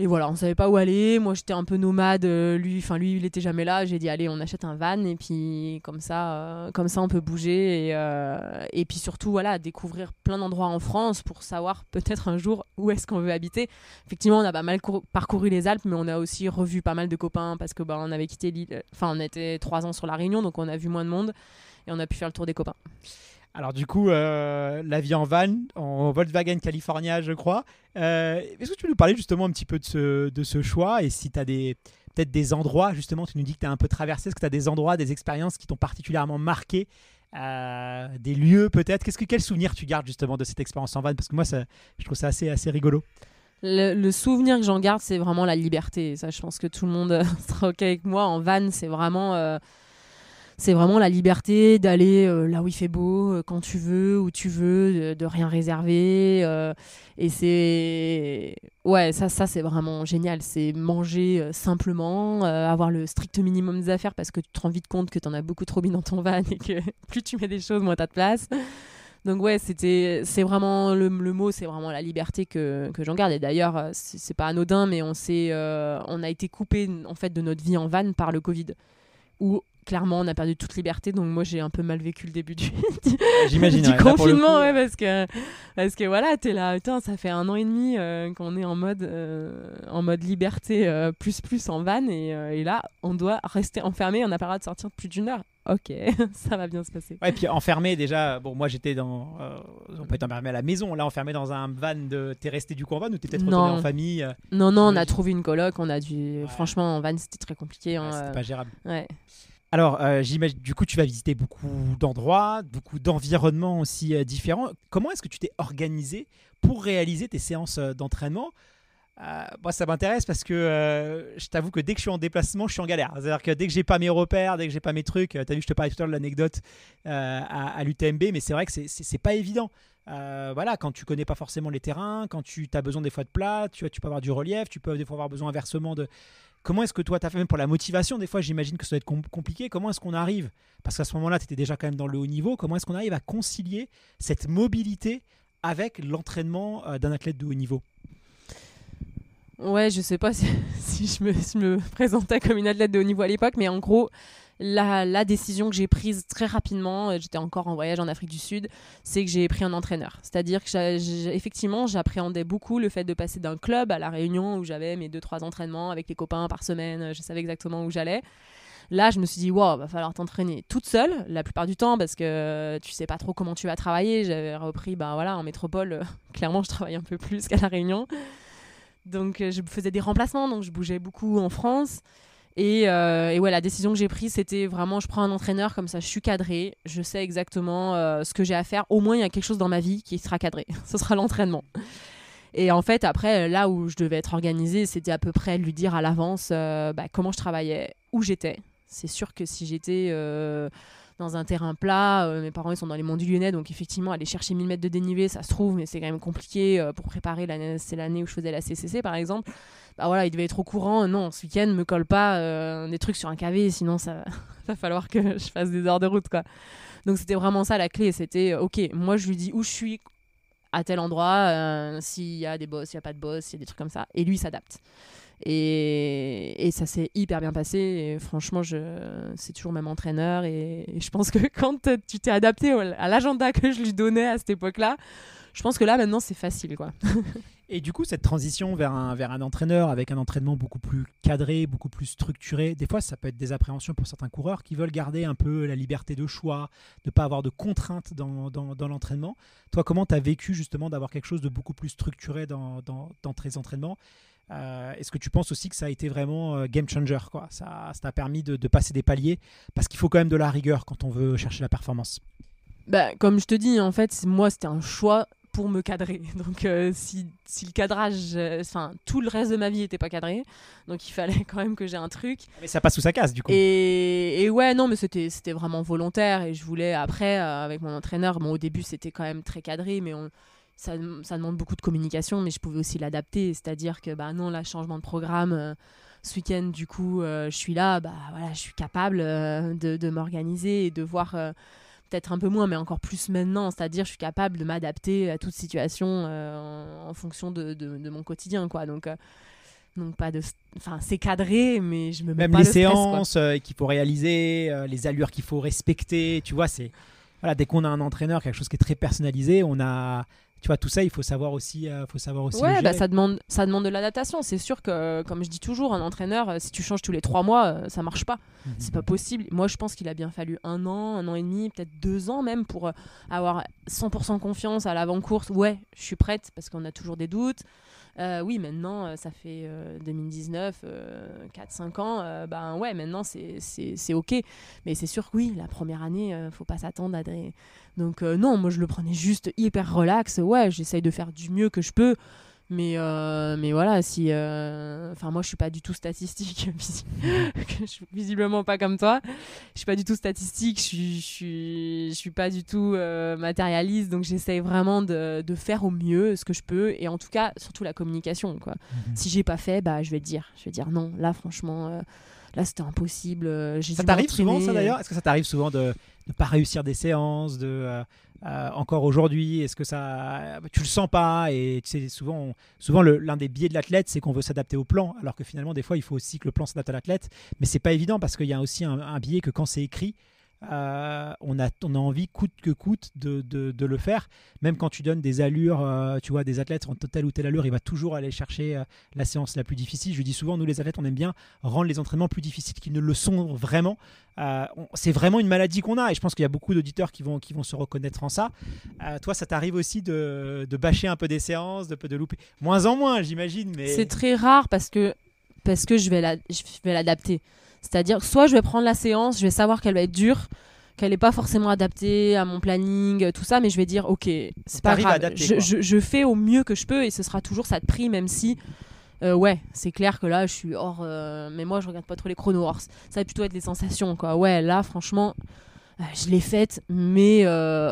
Et voilà, on savait pas où aller. Moi, j'étais un peu nomade. Euh, lui, enfin lui, il était jamais là. J'ai dit allez, on achète un van et puis comme ça, euh, comme ça, on peut bouger euh, et, puis surtout voilà, découvrir plein d'endroits en France pour savoir peut-être un jour où est-ce qu'on veut habiter. Effectivement, on a pas mal parcouru les Alpes, mais on a aussi revu pas mal de copains parce que bah, on avait quitté l'île. Enfin, on était trois ans sur la Réunion, donc on a vu moins de monde et on a pu faire le tour des copains. Alors du coup, euh, la vie en van, en Volkswagen California, je crois. Euh, est-ce que tu peux nous parler justement un petit peu de ce, de ce choix et si tu as peut-être des endroits, justement, tu nous dis que tu as un peu traversé, est-ce que tu as des endroits, des expériences qui t'ont particulièrement marqué, euh, des lieux peut-être Qu'est-ce que Quel souvenir tu gardes justement de cette expérience en van Parce que moi, ça, je trouve ça assez, assez rigolo. Le, souvenir que j'en garde, c'est vraiment la liberté. Ça, je pense que tout le monde sera OK avec moi. En van, c'est vraiment c'est vraiment la liberté d'aller euh, là où il fait beau, euh, quand tu veux, où tu veux, de, rien réserver. Euh, et c'est. Ouais, ça, ça c'est vraiment génial. C'est manger simplement, avoir le strict minimum des affaires parce que tu te rends vite compte que tu en as beaucoup trop mis dans ton van et que plus tu mets des choses, moins tu as de place. Donc ouais, c'était, c'est vraiment le, mot, c'est vraiment la liberté que, que j'en garde. Et d'ailleurs, c'est, pas anodin, mais on s'est, on a été coupé en fait de notre vie en van par le Covid, où clairement, on a perdu toute liberté. Donc, moi, j'ai un peu mal vécu le début du, J'imagine, confinement, ouais, euh, parce que, parce que voilà, t'es là, ça fait un an et demi euh, qu'on est en mode, euh, en mode liberté plus plus en van. Et, là, on doit rester enfermé, on n'a pas le droit de sortir plus d'une heure. Ok, ça va bien se passer. et puis enfermé déjà. Bon, moi j'étais dans. on peut être enfermé à la maison. Là, enfermé dans un van de. T'es resté du coup en van ou t'es peut-être retourné en famille Non, non, on a trouvé une coloc. On a dû. Franchement, en van, c'était très compliqué. Hein, c'était pas gérable. Ouais. Alors, euh, j'imagine, du coup, tu vas visiter beaucoup d'endroits, beaucoup d'environnements aussi euh, différents. Comment est-ce que tu t'es organisé pour réaliser tes séances euh, d'entraînement Moi, ça m'intéresse parce que je t'avoue que dès que je suis en déplacement, je suis en galère. C'est-à-dire que dès que j'ai pas mes repères, dès que j'ai pas mes trucs, tu as vu, je te parlais tout à l'heure de l'anecdote à, à l'UTMB, mais c'est vrai que c'est pas évident. voilà, quand tu connais pas forcément les terrains, quand tu as besoin des fois de plat, tu, tu peux avoir du relief, tu peux des fois avoir besoin inversement de, Comment est-ce que toi, tu as fait même pour la motivation Des fois, j'imagine que ça doit être compliqué. Comment est-ce qu'on arrive Parce qu'à ce moment-là, tu étais déjà quand même dans le haut niveau. Comment est-ce qu'on arrive à concilier cette mobilité avec l'entraînement euh, d'un athlète de haut niveau Ouais, je sais pas si, je, me, je, me, présentais comme une athlète de haut niveau à l'époque, mais en gros, la, décision que j'ai prise très rapidement, euh, j'étais encore en voyage en Afrique du Sud, c'est que j'ai pris un entraîneur. C'est-à-dire que effectivement, j'appréhendais beaucoup le fait de passer d'un club à la Réunion où j'avais mes deux trois entraînements avec les copains par semaine, euh, je savais exactement où j'allais. Là, je me suis dit, wow, va falloir t'entraîner toute seule, la plupart du temps, parce que euh, tu sais pas trop comment tu vas travailler. J'avais repris, bah voilà, en métropole, clairement, je travaille un peu plus qu'à La Réunion. Donc, je faisais des remplacements, donc je bougeais beaucoup en France. Et, euh, la décision que j'ai prise, c'était vraiment, je prends un entraîneur, comme ça, je suis cadré, je sais exactement euh, ce que j'ai à faire. Au moins, il y a quelque chose dans ma vie qui sera cadré. ce sera l'entraînement. Et en fait, après, là où je devais être organisée, c'était à peu près lui dire à l'avance euh, bah, comment je travaillais, où j'étais. C'est sûr que si j'étais dans un terrain plat. Euh, mes parents, ils sont dans les monts du Lyonnais, donc effectivement, aller chercher 1000 mètres de dénivelé, ça se trouve, mais c'est quand même compliqué euh, pour préparer. C'est l'année où je faisais la CCC, par exemple. Bah voilà, il devait être au courant. Non, ce week-end, me colle pas euh, des trucs sur un KV, sinon ça va falloir que je fasse des heures de route, quoi. Donc c'était vraiment ça la clé. C'était, ok, moi je lui dis où je suis, à tel endroit, s'il y a des boss, s'il n'y a pas de boss, s'il y a des trucs comme ça. Et lui s'adapte. Et, ça s'est hyper bien passé. Et franchement, c'est toujours même entraîneur. Et, je pense que quand tu t'es adapté à l'agenda que je lui donnais à cette époque-là, je pense que là, maintenant, c'est facile. quoi. Et du coup, cette transition vers un, vers un entraîneur avec un entraînement beaucoup plus cadré, beaucoup plus structuré, des fois, ça peut être des appréhensions pour certains coureurs qui veulent garder un peu la liberté de choix, de ne pas avoir de contraintes dans, l'entraînement. Toi, comment tu as vécu justement d'avoir quelque chose de beaucoup plus structuré dans, dans tes entraînements euh, est-ce que tu penses aussi que ça a été vraiment euh, game changer quoi Ça t'a permis de, passer des paliers Parce qu'il faut quand même de la rigueur quand on veut chercher la performance. Bah, comme je te dis, en fait, moi, c'était un choix pour me cadrer. Donc, euh, si, le cadrage, enfin, tout le reste de ma vie n'était pas cadré, donc il fallait quand même que j'ai un truc. Ah, mais ça passe sous ça casse, du coup. Et, et ouais, non, mais c'était vraiment volontaire. Et je voulais, après, avec mon entraîneur, bon, au début, c'était quand même très cadré, mais on ça, demande beaucoup de communication, mais je pouvais aussi l'adapter. C'est-à-dire que, bah non, là, changement de programme, euh, ce week-end, du coup, euh, je suis là, bah voilà, je suis capable euh, de, m'organiser et de voir peut-être un peu moins, mais encore plus maintenant. C'est-à-dire, je suis capable de m'adapter à toute situation en, fonction de, mon quotidien, quoi. Donc, donc pas de enfin c'est cadré mais je me mets même pas les séances qu'il faut réaliser les allures qu'il faut respecter tu vois c'est voilà dès qu'on a un entraîneur quelque chose qui est très personnalisé on a tu vois, tout ça, il faut savoir aussi. il euh, faut savoir aussi bah, ça, demande, ça demande de l'adaptation. C'est sûr que, comme je dis toujours, un entraîneur, euh, si tu changes tous les trois mois, euh, ça marche pas. Mhm. C'est pas possible. Moi, je pense qu'il a bien fallu un an, un an et demi, peut-être deux ans même, pour avoir 100% confiance à l'avant-course. Ouais, je suis prête, parce qu'on a toujours des doutes. Euh, oui, maintenant, euh, ça fait 2019, euh, 4-5 ans, ben ouais, maintenant c'est ok. Mais c'est sûr que oui, la première année, faut pas s'attendre à Donc non, moi je le prenais juste hyper relax, ouais, j'essaye de faire du mieux que je peux. Mais, euh, mais voilà, si. Euh, enfin, moi, je suis pas du tout statistique, visiblement pas comme toi. Je suis pas du tout statistique, je suis, je suis, pas du tout euh, matérialiste, donc j'essaye vraiment de, de, faire au mieux ce que je peux, et en tout cas, surtout la communication. Quoi. je mhm. Si j'ai pas fait, bah, je vais dire. Je vais dire non, là, franchement, là, c'était impossible. ça t'arrive souvent, ça d'ailleurs Est-ce que ça t'arrive souvent de ne pas réussir des séances de euh, encore aujourd'hui Est-ce que ça, tu le sens pas Et tu sais, souvent, souvent l'un des biais de l'athlète, c'est qu'on veut s'adapter au plan, alors que finalement, des fois, il faut aussi que le plan s'adapte à l'athlète. Mais c'est pas évident parce qu'il y a aussi un, un biais que quand c'est écrit, euh, on, a, on a envie coûte que coûte de, de, le faire. Même quand tu donnes des allures, euh, tu vois, des athlètes ont telle ou telle allure, il va toujours aller chercher euh, la séance la plus difficile. Je dis souvent, nous les athlètes, on aime bien rendre les entraînements plus difficiles qu'ils ne le sont vraiment. c'est vraiment une maladie qu'on a et je pense qu'il y a beaucoup d'auditeurs qui vont, qui vont se reconnaître en ça. toi, ça t'arrive aussi de, de, bâcher un peu des séances, de, de louper Moins en moins, j'imagine. Mais... C'est très rare parce que, parce que je vais l'adapter. La, je c'est-à-dire, soit je vais prendre la séance, je vais savoir qu'elle va être dure, qu'elle n'est pas forcément adaptée à mon planning, tout ça, mais je vais dire, ok, c'est pas grave, je, fais au mieux que je peux et ce sera toujours ça de prix, même si, euh, ouais, c'est clair que là, je suis hors, euh, mais moi, je regarde pas trop les chrono hors. Ça va plutôt être les sensations, quoi. Ouais, là, franchement, euh, je l'ai faite, mais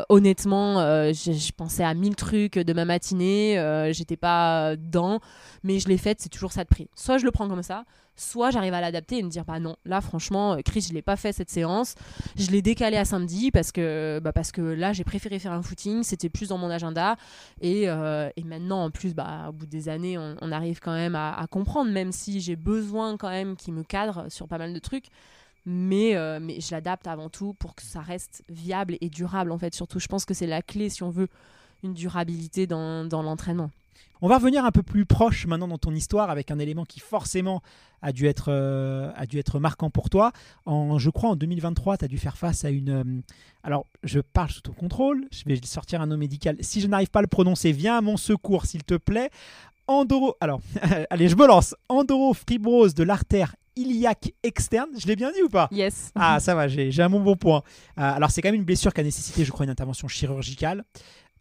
honnêtement, je, pensais à mille trucs de ma matinée, j'étais pas dedans, mais je l'ai faite, c'est toujours ça de prix. Soit je le prends comme ça, soit j'arrive à l'adapter et me dire bah non là franchement euh, Chris je l'ai pas fait cette séance je l'ai décalé à samedi parce que bah, parce que là j'ai préféré faire un footing c'était plus dans mon agenda et, euh, maintenant en plus bah au bout des années on, arrive quand même à, comprendre même si j'ai besoin quand même qu'il me cadre sur pas mal de trucs mais, euh, mais je l'adapte avant tout pour que ça reste viable et durable en fait surtout je pense que c'est la clé si on veut une durabilité dans l'entraînement on va revenir un peu plus proche maintenant dans ton histoire avec un élément qui forcément a dû être, euh, a dû être marquant pour toi. En, je crois en 2023, tu as dû faire face à une... Euh, alors, je parle sous ton contrôle, je vais sortir un nom médical. Si je n'arrive pas à le prononcer, viens à mon secours, s'il te plaît. Endoro... Alors, allez, je me lance. fibrose de l'artère iliaque externe. Je l'ai bien dit ou pas Yes. Ah, ça va, j'ai un bon bon point. Euh, alors, c'est quand même une blessure qui a nécessité, je crois, une intervention chirurgicale.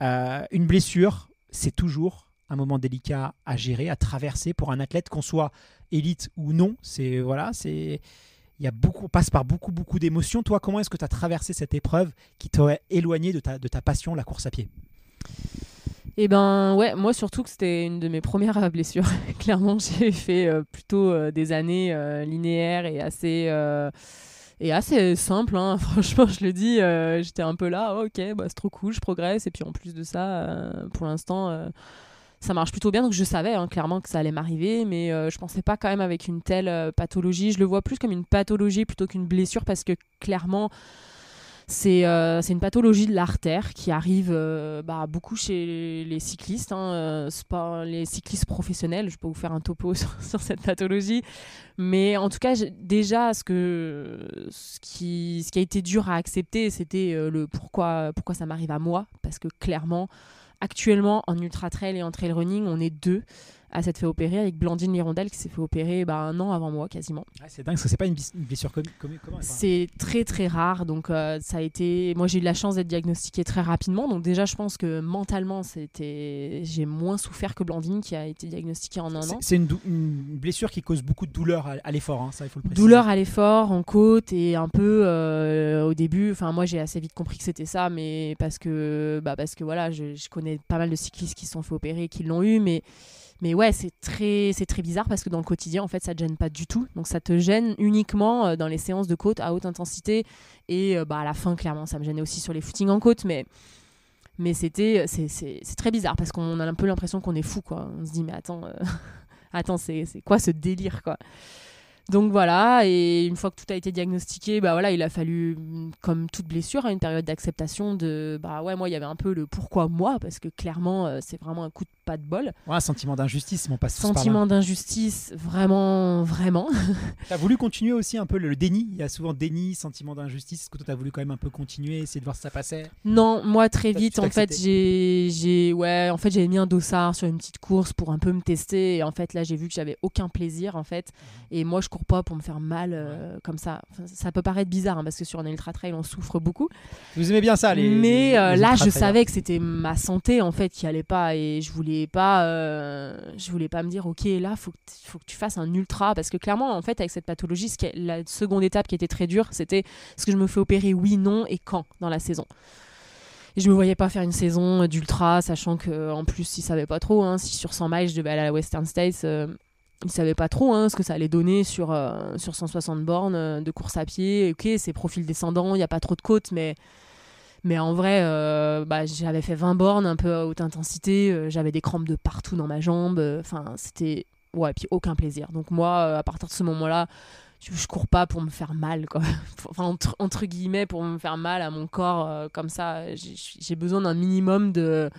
une blessure, c'est toujours un moment délicat à gérer, à traverser pour un athlète, qu'on soit élite ou non. C'est voilà, c'est il y a beaucoup, on passe par beaucoup, beaucoup d'émotions. Toi, comment est-ce que tu as traversé cette épreuve qui t'aurait éloigné de ta, de ta passion, la course à pied eh ben ouais, moi surtout que c'était une de mes premières blessures. Clairement, j'ai fait euh, plutôt euh, des années euh, linéaires et assez et assez simple. Hein. Franchement, je le dis, j'étais un peu là, ok, bah, c'est trop cool, je progresse. Et puis en plus de ça, pour l'instant ça marche plutôt bien. Donc je savais hein, clairement que ça allait m'arriver, mais euh, je pensais pas quand même avec une telle euh, pathologie. Je le vois plus comme une pathologie plutôt qu'une blessure parce que clairement c'est euh, c'est une pathologie de l'artère qui arrive bah, beaucoup chez les cyclistes, hein, pas les cyclistes professionnels. Je peux vous faire un topo sur, sur cette pathologie. Mais en tout cas, déjà, ce, que, ce, qui, ce qui a été dur à accepter, c'était le pourquoi, pourquoi ça m'arrive à moi. Parce que clairement, Actuellement, en ultra trail et en trail running, on est deux à ah, s'être fait opérer avec Blandine Lirondelle qui s'est fait opérer bah, un an avant moi quasiment. Ah, c'est dingue, que c'est pas une blessure commune. c'est très très rare, donc euh, ça a été. Moi j'ai eu la chance d'être diagnostiquée très rapidement, donc déjà je pense que mentalement c'était, j'ai moins souffert que Blandine qui a été diagnostiquée en un an. C'est une, blessure qui cause beaucoup de douleur à, l'effort, hein, ça il faut le préciser. Douleur à l'effort, en côte et un peu euh, au début. Enfin moi j'ai assez vite compris que c'était ça, mais parce que bah, parce que voilà, je, connais pas mal de cyclistes qui se sont fait opérer, qui l'ont eu, mais mais ouais, c'est très, c'est très bizarre parce que dans le quotidien, en fait, ça te gêne pas du tout. Donc ça te gêne uniquement euh, dans les séances de côte à haute intensité. Et euh, bah, à la fin, clairement, ça me gênait aussi sur les footings en côte. Mais, mais c'était, euh, c'est, très bizarre parce qu'on a un peu l'impression qu'on est fou. Quoi. On se dit, mais attends, attends c'est, c'est quoi ce délire quoi donc voilà, et une fois que tout a été diagnostiqué, bah voilà, il a fallu, mm, comme toute blessure, hein, une période d'acceptation de, bah ouais, moi, il y avait un peu le pourquoi moi, parce que clairement, c'est vraiment un coup de pas de bol. Un sentiment d'injustice, mon passe Sentiment d'injustice, vraiment, vraiment. T'as voulu continuer aussi un peu le, déni Il y a souvent déni, sentiment d'injustice. Est-ce que toi, t'as voulu quand même un peu continuer, essayer de voir si ça passait Non, moi, très vite, en fait, j'ai ouais, en fait, j'avais mis un dossard sur une petite course pour un peu me tester. Et en fait, là, j'ai vu que j'avais aucun plaisir, en fait. Mhm. Et moi, je cours pas pour me faire mal euh, comme ça. ça peut paraître bizarre, hein, parce que sur un ultra trail, on souffre beaucoup. Vous aimez bien ça, les. Mais euh, là, je savais que c'était ma santé, en fait, qui allait pas. Et je voulais voulais pas euh, je voulais pas me dire ok là faut faut que tu fasses un ultra parce que clairement en fait avec cette pathologie ce la seconde étape qui était très dure c'était est-ce que je me fais opérer oui non et quand dans la saison et je me voyais pas faire une saison euh, d'ultra sachant que euh, en plus ils savaient pas trop hein. si sur 100 miles je devais aller à la Western States euh, ils savaient pas trop hein, ce que ça allait donner sur, sur 160 bornes de course à pied ok c'est profil descendant il n'y a pas trop de côtes mais mais en vrai, euh, bah, j'avais fait 20 bornes un peu à haute intensité, euh, j'avais des crampes de partout dans ma jambe, euh, enfin, c'était. Ouais, et puis aucun plaisir. Donc, moi, à partir de ce moment-là, je, cours pas pour me faire mal, quoi. Enfin, entre, guillemets, pour me faire mal à mon corps, comme ça. J'ai besoin d'un minimum de.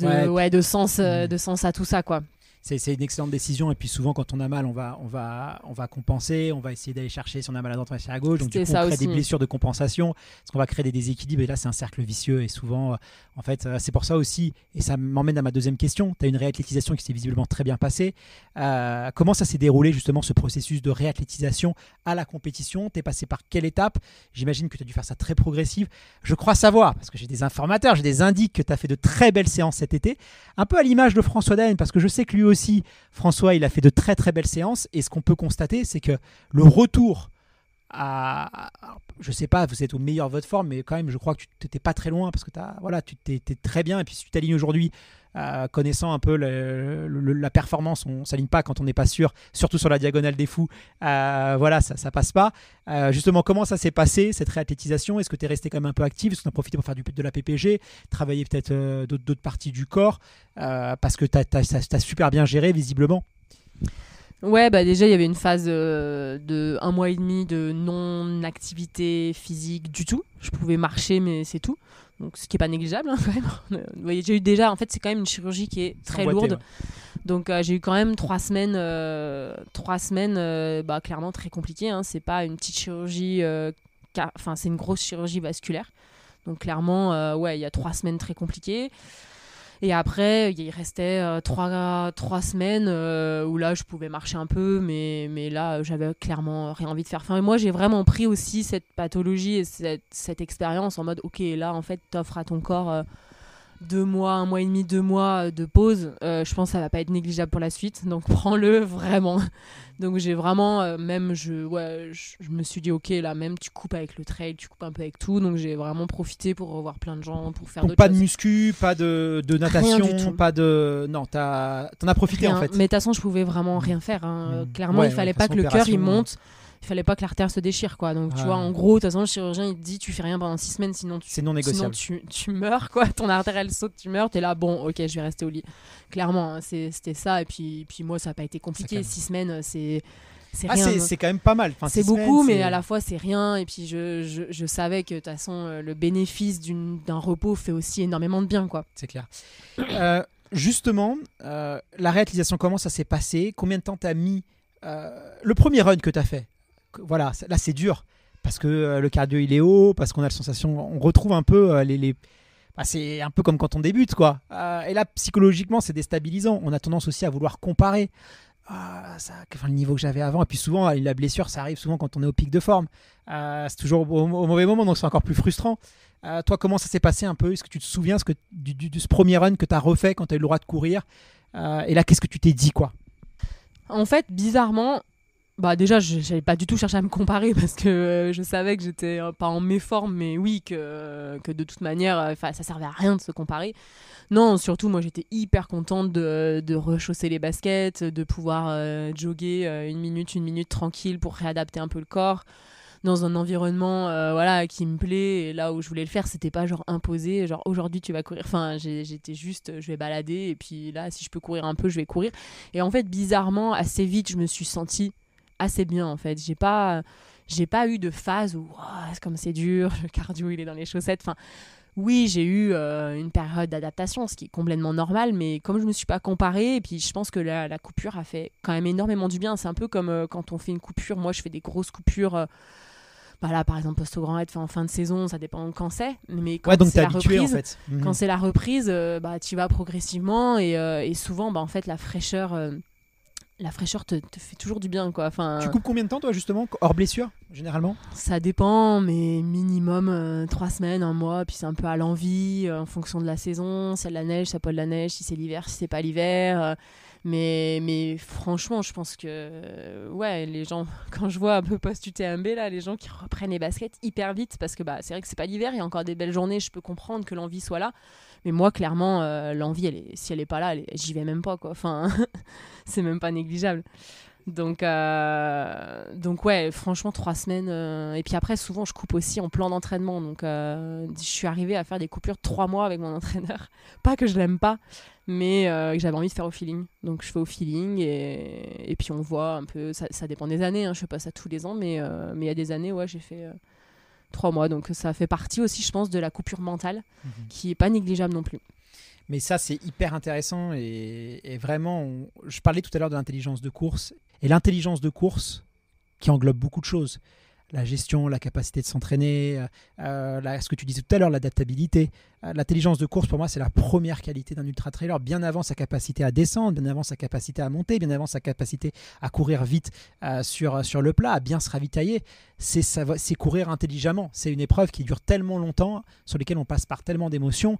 ouais, de sens, de sens à tout ça, quoi c'est une excellente décision. Et puis souvent, quand on a mal, on va, on va, on va compenser, on va essayer d'aller chercher si on a mal à droite, à gauche. Donc, du coup, on crée des blessures de compensation, parce qu'on va créer des déséquilibres. Et là, c'est un cercle vicieux. Et souvent, euh, en fait, euh, c'est pour ça aussi, et ça m'emmène à ma deuxième question. Tu as une réathlétisation qui s'est visiblement très bien passée. Euh, comment ça s'est déroulé, justement, ce processus de réathlétisation à la compétition Tu es passé par quelle étape J'imagine que tu as dû faire ça très progressif. Je crois savoir, parce que j'ai des informateurs, j'ai des indices que tu as fait de très belles séances cet été, un peu à l'image de François Daen, parce que je sais que lui aussi, François, il a fait de très très belles séances. Et ce qu'on peut constater, c'est que le retour à, je sais pas, vous êtes au meilleur de votre forme, mais quand même, je crois que tu n'étais pas très loin parce que as, voilà, tu t'étais très bien. Et puis si tu t'alignes aujourd'hui, euh, connaissant un peu la performance, on ne s'aligne pas quand on n'est pas sûr, surtout sur la diagonale des fous. Euh, voilà, ça, ne passe pas. Euh, justement, comment ça s'est passé cette réathlétisation Est-ce que tu es resté quand même un peu actif Est-ce que tu as profité pour faire du, de la PPG, travailler peut-être d'autres parties du corps Parce que tu as super bien géré visiblement. Ouais, bah déjà, il y avait une phase euh, de un mois et demi de non-activité physique du tout. Je pouvais marcher, mais c'est tout. Donc, ce qui n'est pas négligeable, hein, quand même. j'ai eu déjà, en fait, c'est quand même une chirurgie qui est très lourde. Donc, euh, j'ai eu quand même trois semaines, euh, trois semaines bah, clairement très compliquées. Hein. C'est pas une petite chirurgie, enfin, c'est une grosse chirurgie vasculaire. Donc, clairement, ouais, il y a trois semaines très compliquées. Et après, il restait euh, trois, trois semaines euh, où là, je pouvais marcher un peu, mais, mais là, j'avais clairement rien envie de faire faim. Et moi, j'ai vraiment pris aussi cette pathologie et cette, cette expérience en mode, ok, là, en fait, t'offres à ton corps euh, deux mois, un mois et demi, deux mois euh, de pause, euh, je pense que ça va pas être négligeable pour la suite. Donc prends-le vraiment. Donc j'ai vraiment, euh, même je, ouais, je, me suis dit ok là même tu coupes avec le trail, tu coupes un peu avec tout. Donc j'ai vraiment profité pour revoir plein de gens, pour faire. Donc pas de muscu, pas de, de natation, rien pas de, non, t'en as, profité en fait. Mais de toute façon je pouvais vraiment mm. rien faire. Hein. Mm. Clairement il il fallait pas que le cœur il monte il fallait pas que l'artère se déchire quoi. Donc tu vois, ah. en gros, de toute façon, le chirurgien il te dit tu fais rien pendant six semaines sinon tu non Sinon, tu, tu, meurs quoi, ton artère elle saute, tu meurs, t'es là bon, OK, je vais rester au lit. Clairement, hein, c'était ça et puis puis moi ça a pas été compliqué, six semaines euh, c'est ah, hein. c'est quand même pas mal. Enfin, c'est beaucoup, mais à la fois c'est rien. Et puis je, je, savais que de toute façon, euh, le bénéfice d'un repos fait aussi énormément de bien. quoi. C'est clair. Euh, justement, la réalisation, comment ça s'est passé Combien de temps t'as mis le premier run que t'as fait voilà, là c'est dur parce que euh, le cardio il est haut, parce qu'on a la sensation, on retrouve un peu euh, les, les... Bah, c'est un peu comme quand on débute quoi. Euh, et là psychologiquement c'est déstabilisant. On a tendance aussi à vouloir comparer. ça, le niveau que j'avais avant. Et puis souvent, la blessure, ça arrive souvent quand on est au pic de forme. c'est toujours au, mauvais moment, donc c'est encore plus frustrant. toi, comment ça s'est passé un peu Est-ce que tu te souviens ce que, du, de ce premier run que tu as refait quand tu as eu le droit de courir Et là, qu'est-ce que tu t'es dit quoi en fait, bizarrement, bah déjà j'avais pas du tout cherché à me comparer parce que euh, je savais que j'étais euh, pas en méforme mais oui que, euh, que de toute manière ça servait à rien de se comparer non surtout moi j'étais hyper contente de, rechausser les baskets de pouvoir jogger une minute une minute tranquille pour réadapter un peu le corps dans un environnement voilà qui me plaît et là où je voulais le faire c'était pas genre imposé genre aujourd'hui tu vas courir enfin j'étais juste je vais balader et puis là si je peux courir un peu je vais courir et en fait bizarrement assez vite je me suis sentie assez bien en fait. J'ai pas, j'ai pas eu de phase où oh, comme c'est dur, le cardio il est dans les chaussettes. Enfin, oui, j'ai eu euh, une période d'adaptation, ce qui est complètement normal, mais comme je me suis pas comparée, et puis je pense que la, la coupure a fait quand même énormément du bien. C'est un peu comme euh, quand on fait une coupure. Moi, je fais des grosses coupures. Euh, bah là, par exemple, post au grand enfin en fin de saison, ça dépend quand c'est. Mais quand mhm. c'est la reprise, en fait. quand c'est la reprise, bah tu vas progressivement et, souvent, bah, en fait, la fraîcheur la fraîcheur te, fait toujours du bien quoi. Enfin, tu coupes combien de temps toi justement hors blessure généralement Ça dépend mais minimum euh, trois semaines, un mois, puis c'est un peu à l'envie euh, en fonction de la saison, si a de la neige, si c'est pas de la neige, si c'est l'hiver, si c'est pas l'hiver. Euh. mais mais franchement, je pense que ouais, les gens quand je vois un peu post UTMB là, les gens qui reprennent les baskets hyper vite parce que bah c'est vrai que c'est pas l'hiver, il y a encore des belles journées, je peux comprendre que l'envie soit là. Mais moi, clairement, euh, l'envie, si elle n'est pas là, j'y vais même pas. Quoi. Enfin, c'est même pas négligeable. Donc, euh, donc ouais, franchement, trois semaines. Euh, et puis après, souvent, je coupe aussi en plan d'entraînement. Donc, je suis arrivée à faire des coupures trois mois avec mon entraîneur. Pas que je l'aime pas, mais que j'avais envie de faire au feeling. Donc, je fais au feeling et, puis on voit un peu. Ça, dépend des années. Hein. je fais pas ça tous les ans, mais mais il y a des années, ouais, j'ai fait trois mois. Donc ça fait partie aussi, je pense, de la coupure mentale mhm. qui est pas négligeable non plus. Mais ça, c'est hyper intéressant et, vraiment, je parlais tout à l'heure de l'intelligence de course et l'intelligence de course qui englobe beaucoup de choses la gestion, la capacité de s'entraîner, euh, euh, ce que tu disais tout à l'heure, l'adaptabilité. Euh, l'intelligence de course, pour moi, c'est la première qualité d'un ultra-trailer, bien avant sa capacité à descendre, bien avant sa capacité à monter, bien avant sa capacité à courir vite sur, sur le plat, à bien se ravitailler. C'est courir intelligemment. C'est une épreuve qui dure tellement longtemps, sur laquelle on passe par tellement d'émotions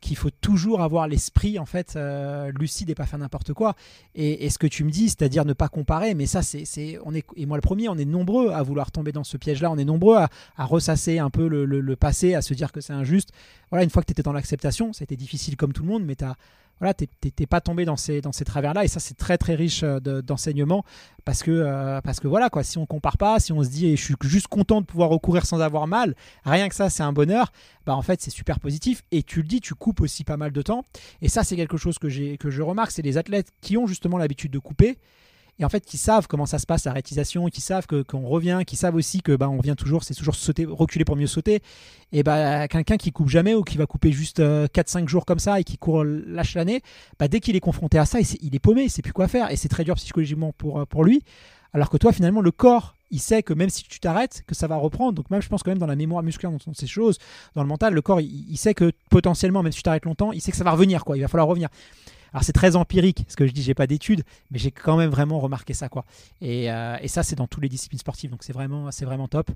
qu'il faut toujours avoir l'esprit en fait euh, lucide et pas faire n'importe quoi. Et, ce que tu me dis, c'est-à-dire ne pas comparer, mais ça c'est, on est et moi le premier, on est nombreux à vouloir tomber dans ce piège-là, on est nombreux à, ressasser un peu le, passé, à se dire que c'est injuste. Voilà, une fois que tu étais dans l'acceptation, ça a difficile comme tout le monde, mais tu as voilà, t'es pas tombé dans ces, dans ces travers-là. Et ça, c'est très très riche euh, d'enseignement parce que euh, parce que voilà quoi. Si on compare pas, si on se dit, je suis juste content de pouvoir recourir sans avoir mal, rien que ça, c'est un bonheur. Bah en fait, c'est super positif. Et tu le dis, tu coupes aussi pas mal de temps. Et ça, c'est quelque chose que que je remarque, c'est les athlètes qui ont justement l'habitude de couper et en fait qui savent comment ça se passe la rétisation, qui savent qu'on revient, qui savent aussi que bah, on revient toujours, c'est toujours sauter, reculer pour mieux sauter. Et bah, quelqu'un qui coupe jamais ou qui va couper juste 4-5 euh, jours comme ça et qui court euh, lâche l'année, bah, dès qu'il est confronté à ça, il, est paumé, il sait plus quoi faire et c'est très dur psychologiquement pour, euh, pour lui. Alors que toi, finalement, le corps, il sait que même si tu t'arrêtes, que ça va reprendre. Donc même, je pense quand même dans la mémoire musculaire, dans ces choses, dans le mental, le corps, il, sait que potentiellement, même si tu t'arrêtes longtemps, il sait que ça va revenir, quoi. Il va falloir revenir. Alors c'est très empirique, ce que je dis, j'ai pas d'études, mais j'ai quand même vraiment remarqué ça quoi. Et, euh, ça c'est dans toutes les disciplines sportives, donc c'est vraiment c'est vraiment top.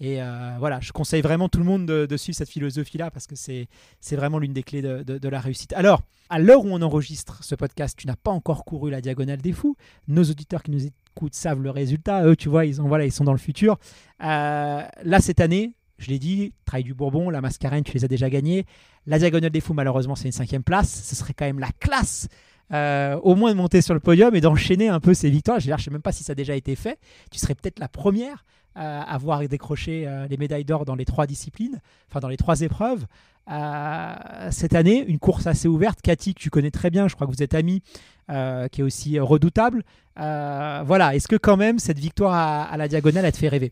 Et euh, voilà, je conseille vraiment tout le monde de, suivre cette philosophie là parce que c'est c'est vraiment l'une des clés de, la réussite. Alors à l'heure où on enregistre ce podcast, tu n'as pas encore couru la diagonale des fous. Nos auditeurs qui nous écoutent savent le résultat. Eux, tu vois, ils ont, voilà, ils sont dans le futur. Euh, là cette année, je l'ai dit, Trail du Bourbon, la Mascarenne tu les as déjà gagnés. La Diagonale des Fous, malheureusement, c'est une cinquième place. Ce serait quand même la classe, euh, au moins de monter sur le podium et d'enchaîner un peu ces victoires. Je ne sais même pas si ça a déjà été fait. Tu serais peut-être la première euh, à avoir décroché euh, les médailles d'or dans les trois disciplines, enfin dans les trois épreuves. cette année, une course assez ouverte. Cathy, que tu connais très bien, je crois que vous êtes amie, qui est aussi redoutable. voilà, est-ce que quand même cette victoire à, la Diagonale, elle te fait rêver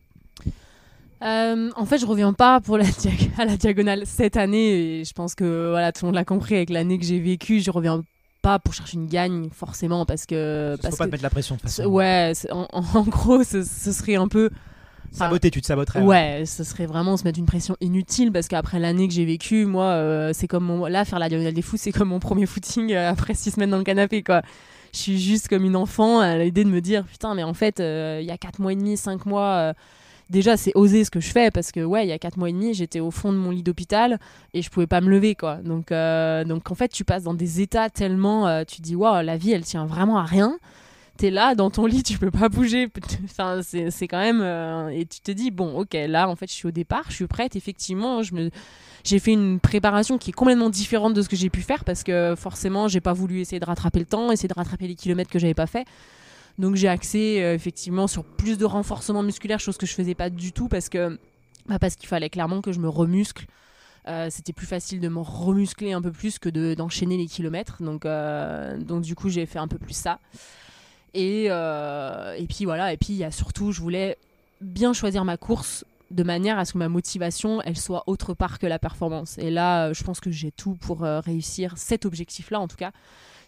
euh, en fait, je reviens pas pour la à la diagonale cette année. je pense que voilà, tout le monde l'a compris avec l'année que j'ai vécue. Je reviens pas pour chercher une gagne forcément parce que. faut pas te mettre la pression. Ouais, en, gros, ce, serait un peu. Saboter, tu te saboterais. Ouais, ce serait vraiment se mettre une pression inutile parce qu'après l'année que j'ai vécue, moi, euh, c'est comme là faire la diagonale des fous, c'est comme mon premier footing euh, après six semaines dans le canapé, quoi je suis juste comme une enfant à l'idée de me dire putain mais en fait il y a quatre mois et demi cinq mois déjà c'est oser ce que je fais parce que ouais il y a 4 mois et demi j'étais au fond de mon lit d'hôpital et je pouvais pas me lever quoi donc euh, donc en fait tu passes dans des états tellement euh, tu dis waouh la vie elle tient vraiment à rien t'es là dans ton lit tu peux pas bouger enfin c'est quand même euh, et tu te dis bon ok là en fait je suis au départ je suis prête effectivement je me j'ai fait une préparation qui est complètement différente de ce que j'ai pu faire parce que forcément j'ai pas voulu essayer de rattraper le temps essayer de rattraper les kilomètres que j'avais pas fait donc j'ai axé euh, effectivement sur plus de renforcement musculaire, chose que je faisais pas du tout parce que bah, parce qu'il fallait clairement que je me remuscle. Euh, c'était plus facile de me remuscler un peu plus que d'enchaîner les kilomètres. Donc, euh, donc du coup, j'ai fait un peu plus ça. Et, et puis voilà, et puis il y a surtout, je voulais bien choisir ma course de manière à ce que ma motivation, elle soit autre part que la performance. Et là, je pense que j'ai tout pour réussir cet objectif-là, en tout cas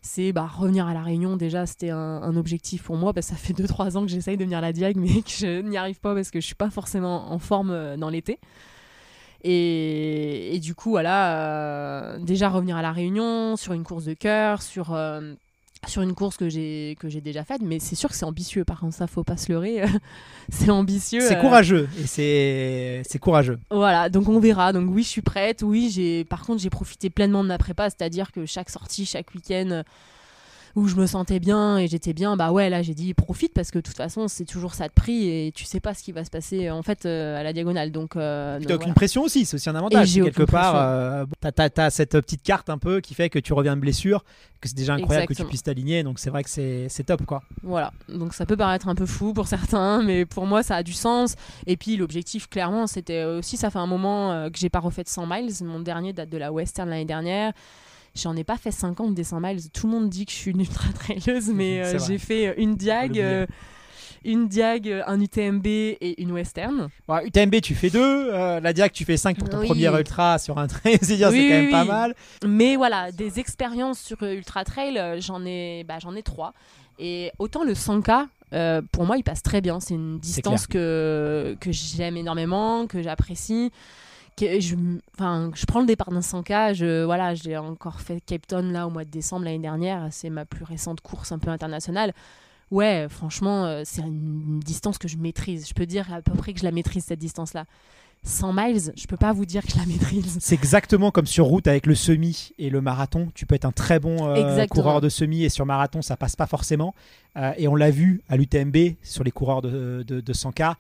c'est bah, revenir à la Réunion. Déjà, c'était un, objectif pour moi. ça fait 2-3 ans que j'essaye de venir à la Diag, mais que je n'y arrive pas parce que je ne suis pas forcément en forme euh, dans l'été. Et, du coup, voilà, euh, déjà revenir à la Réunion, sur une course de cœur, sur euh, sur une course que j'ai que j'ai déjà faite mais c'est sûr que c'est ambitieux par contre ça faut pas se leurrer euh, c'est ambitieux c'est euh. courageux et c'est c'est courageux voilà donc on verra donc oui je suis prête oui j'ai par contre j'ai profité pleinement de ma prépa c'est-à-dire que chaque sortie chaque week-end où je me sentais bien et j'étais bien, bah ouais, là j'ai dit profite parce que de toute façon c'est toujours ça de prix et tu sais pas ce qui va se passer euh, en fait euh, à la diagonale. Donc, euh, donc, une pression aussi, c'est aussi un avantage. Quelque part, euh, t'as cette petite carte un peu qui fait que tu reviens de blessure, que c'est déjà incroyable que tu puisses t'aligner. Donc c'est vrai que c'est top quoi. Voilà, donc ça peut paraître un peu fou pour certains, mais pour moi ça a du sens. Et puis l'objectif clairement c'était aussi, ça fait un moment que j'ai pas refait de 100 miles. Mon dernier date de la Western l'année dernière. J'en ai pas fait 50 des 100 miles. Tout le monde dit que je suis une ultra traileuse, mais euh, j'ai fait euh, une diag. Euh, une diag, un UTMB et une western. UTMB, tu fais deux. la diag, tu fais cinq pour ton premier ultra sur un trail. c'est quand même pas mal. Mais voilà, des expériences sur ultra trail, j'en ai, bah, j'en ai trois. Et autant le 100K, pour moi, il passe très bien. C'est une distance que, que j'aime énormément, que j'apprécie je, enfin, je prends le départ d'un 100K. voilà, j'ai encore fait Cape Town là au mois de décembre l'année dernière. C'est ma plus récente course un peu internationale. Ouais, franchement, euh, c'est une distance que je maîtrise. Je peux dire à peu près que je la maîtrise cette distance-là. 100 miles, je peux pas vous dire que je la maîtrise. C'est exactement comme sur route avec le semi et le marathon. Tu peux être un très bon euh, coureur de semi et sur marathon, ça passe pas forcément. Euh, et on l'a vu à l'UTMB sur les coureurs de, de, de 100K.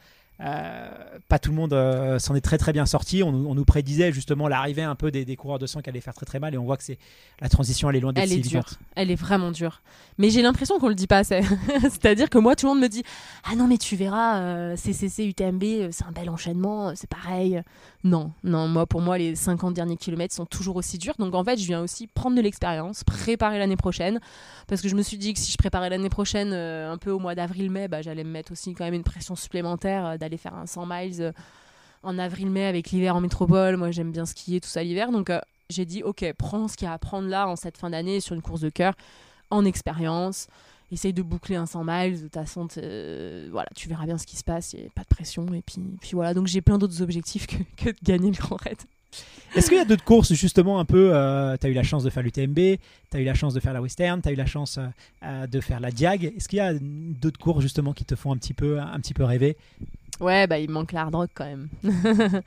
Euh, pas tout le monde euh, s'en est très très bien sorti. On, nous prédisait justement l'arrivée un peu des, coureurs de sang qui allaient faire très très mal et on voit que c'est la transition elle est loin d'être si dure, elle est vraiment dure. Mais j'ai l'impression qu'on le dit pas assez. C'est-à-dire que moi tout le monde me dit ah non mais tu verras euh, CCC UTMB c'est un bel enchaînement c'est pareil. Non, non, moi pour moi les 50 derniers kilomètres sont toujours aussi durs. Donc en fait, je viens aussi prendre de l'expérience, préparer l'année prochaine parce que je me suis dit que si je préparais l'année prochaine euh, un peu au mois d'avril-mai, bah, j'allais me mettre aussi quand même une pression supplémentaire euh, d'aller faire un 100 miles euh, en avril-mai avec l'hiver en métropole. Moi, j'aime bien skier tout ça l'hiver. Donc j'ai dit OK, prends ce qu'il y a à prendre là en cette fin d'année sur une course de cœur en expérience essaye de boucler un 100 miles, de ta euh, voilà, tu verras bien ce qui se passe, il n'y a pas de pression. Et puis, puis voilà, donc j'ai plein d'autres objectifs que, que, de gagner le Grand Raid. Est-ce qu'il y a d'autres courses, justement, un peu euh, Tu as eu la chance de faire l'UTMB, tu as eu la chance de faire la Western, tu as eu la chance euh, de faire la Diag. Est-ce qu'il y a d'autres courses, justement, qui te font un petit peu, un petit peu rêver Ouais, bah, il manque l'Hard rock quand même.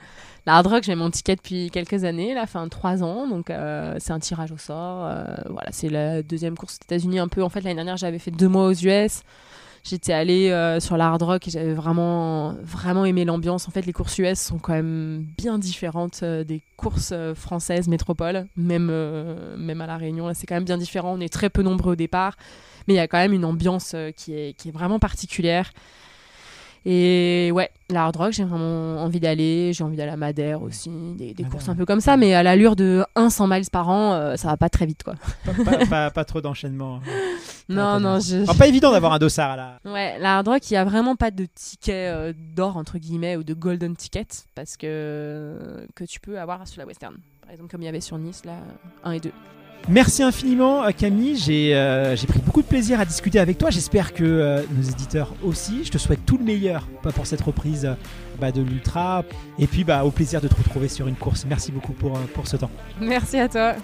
L'Hard rock, j'ai mon ticket depuis quelques années, là, fin trois ans. Donc, euh, c'est un tirage au sort. Euh, voilà, c'est la deuxième course aux États-Unis. Un peu, en fait, l'année dernière, j'avais fait deux mois aux US. J'étais allée euh, sur l'Hard rock et j'avais vraiment, vraiment aimé l'ambiance. En fait, les courses US sont quand même bien différentes des courses françaises métropole, même, même à La Réunion. Là, c'est quand même bien différent. On est très peu nombreux au départ, mais il y a quand même une ambiance qui, est, qui est vraiment particulière. Et ouais, la hard rock, j'ai vraiment envie d'aller. J'ai envie d'aller à Madère aussi, des, courses un peu comme ça, mais à l'allure de 100 miles par an, euh, ça va pas très vite quoi. Pas, pas, trop d'enchaînement. Hein. Non, non, je... pas évident d'avoir un dossard là. Ouais, la hard rock, il n'y a vraiment pas de ticket euh, d'or entre guillemets ou de golden ticket parce que que tu peux avoir sur la western. Par exemple, comme il y avait sur Nice là, 1 et 2. Merci infiniment euh, Camille, euh, j'ai pris beaucoup de plaisir à discuter avec toi, j'espère que euh, nos éditeurs aussi, je te souhaite tout le meilleur pour cette reprise bah, de l'Ultra et puis bah, au plaisir de te retrouver sur une course, merci beaucoup pour ce temps. Merci à toi.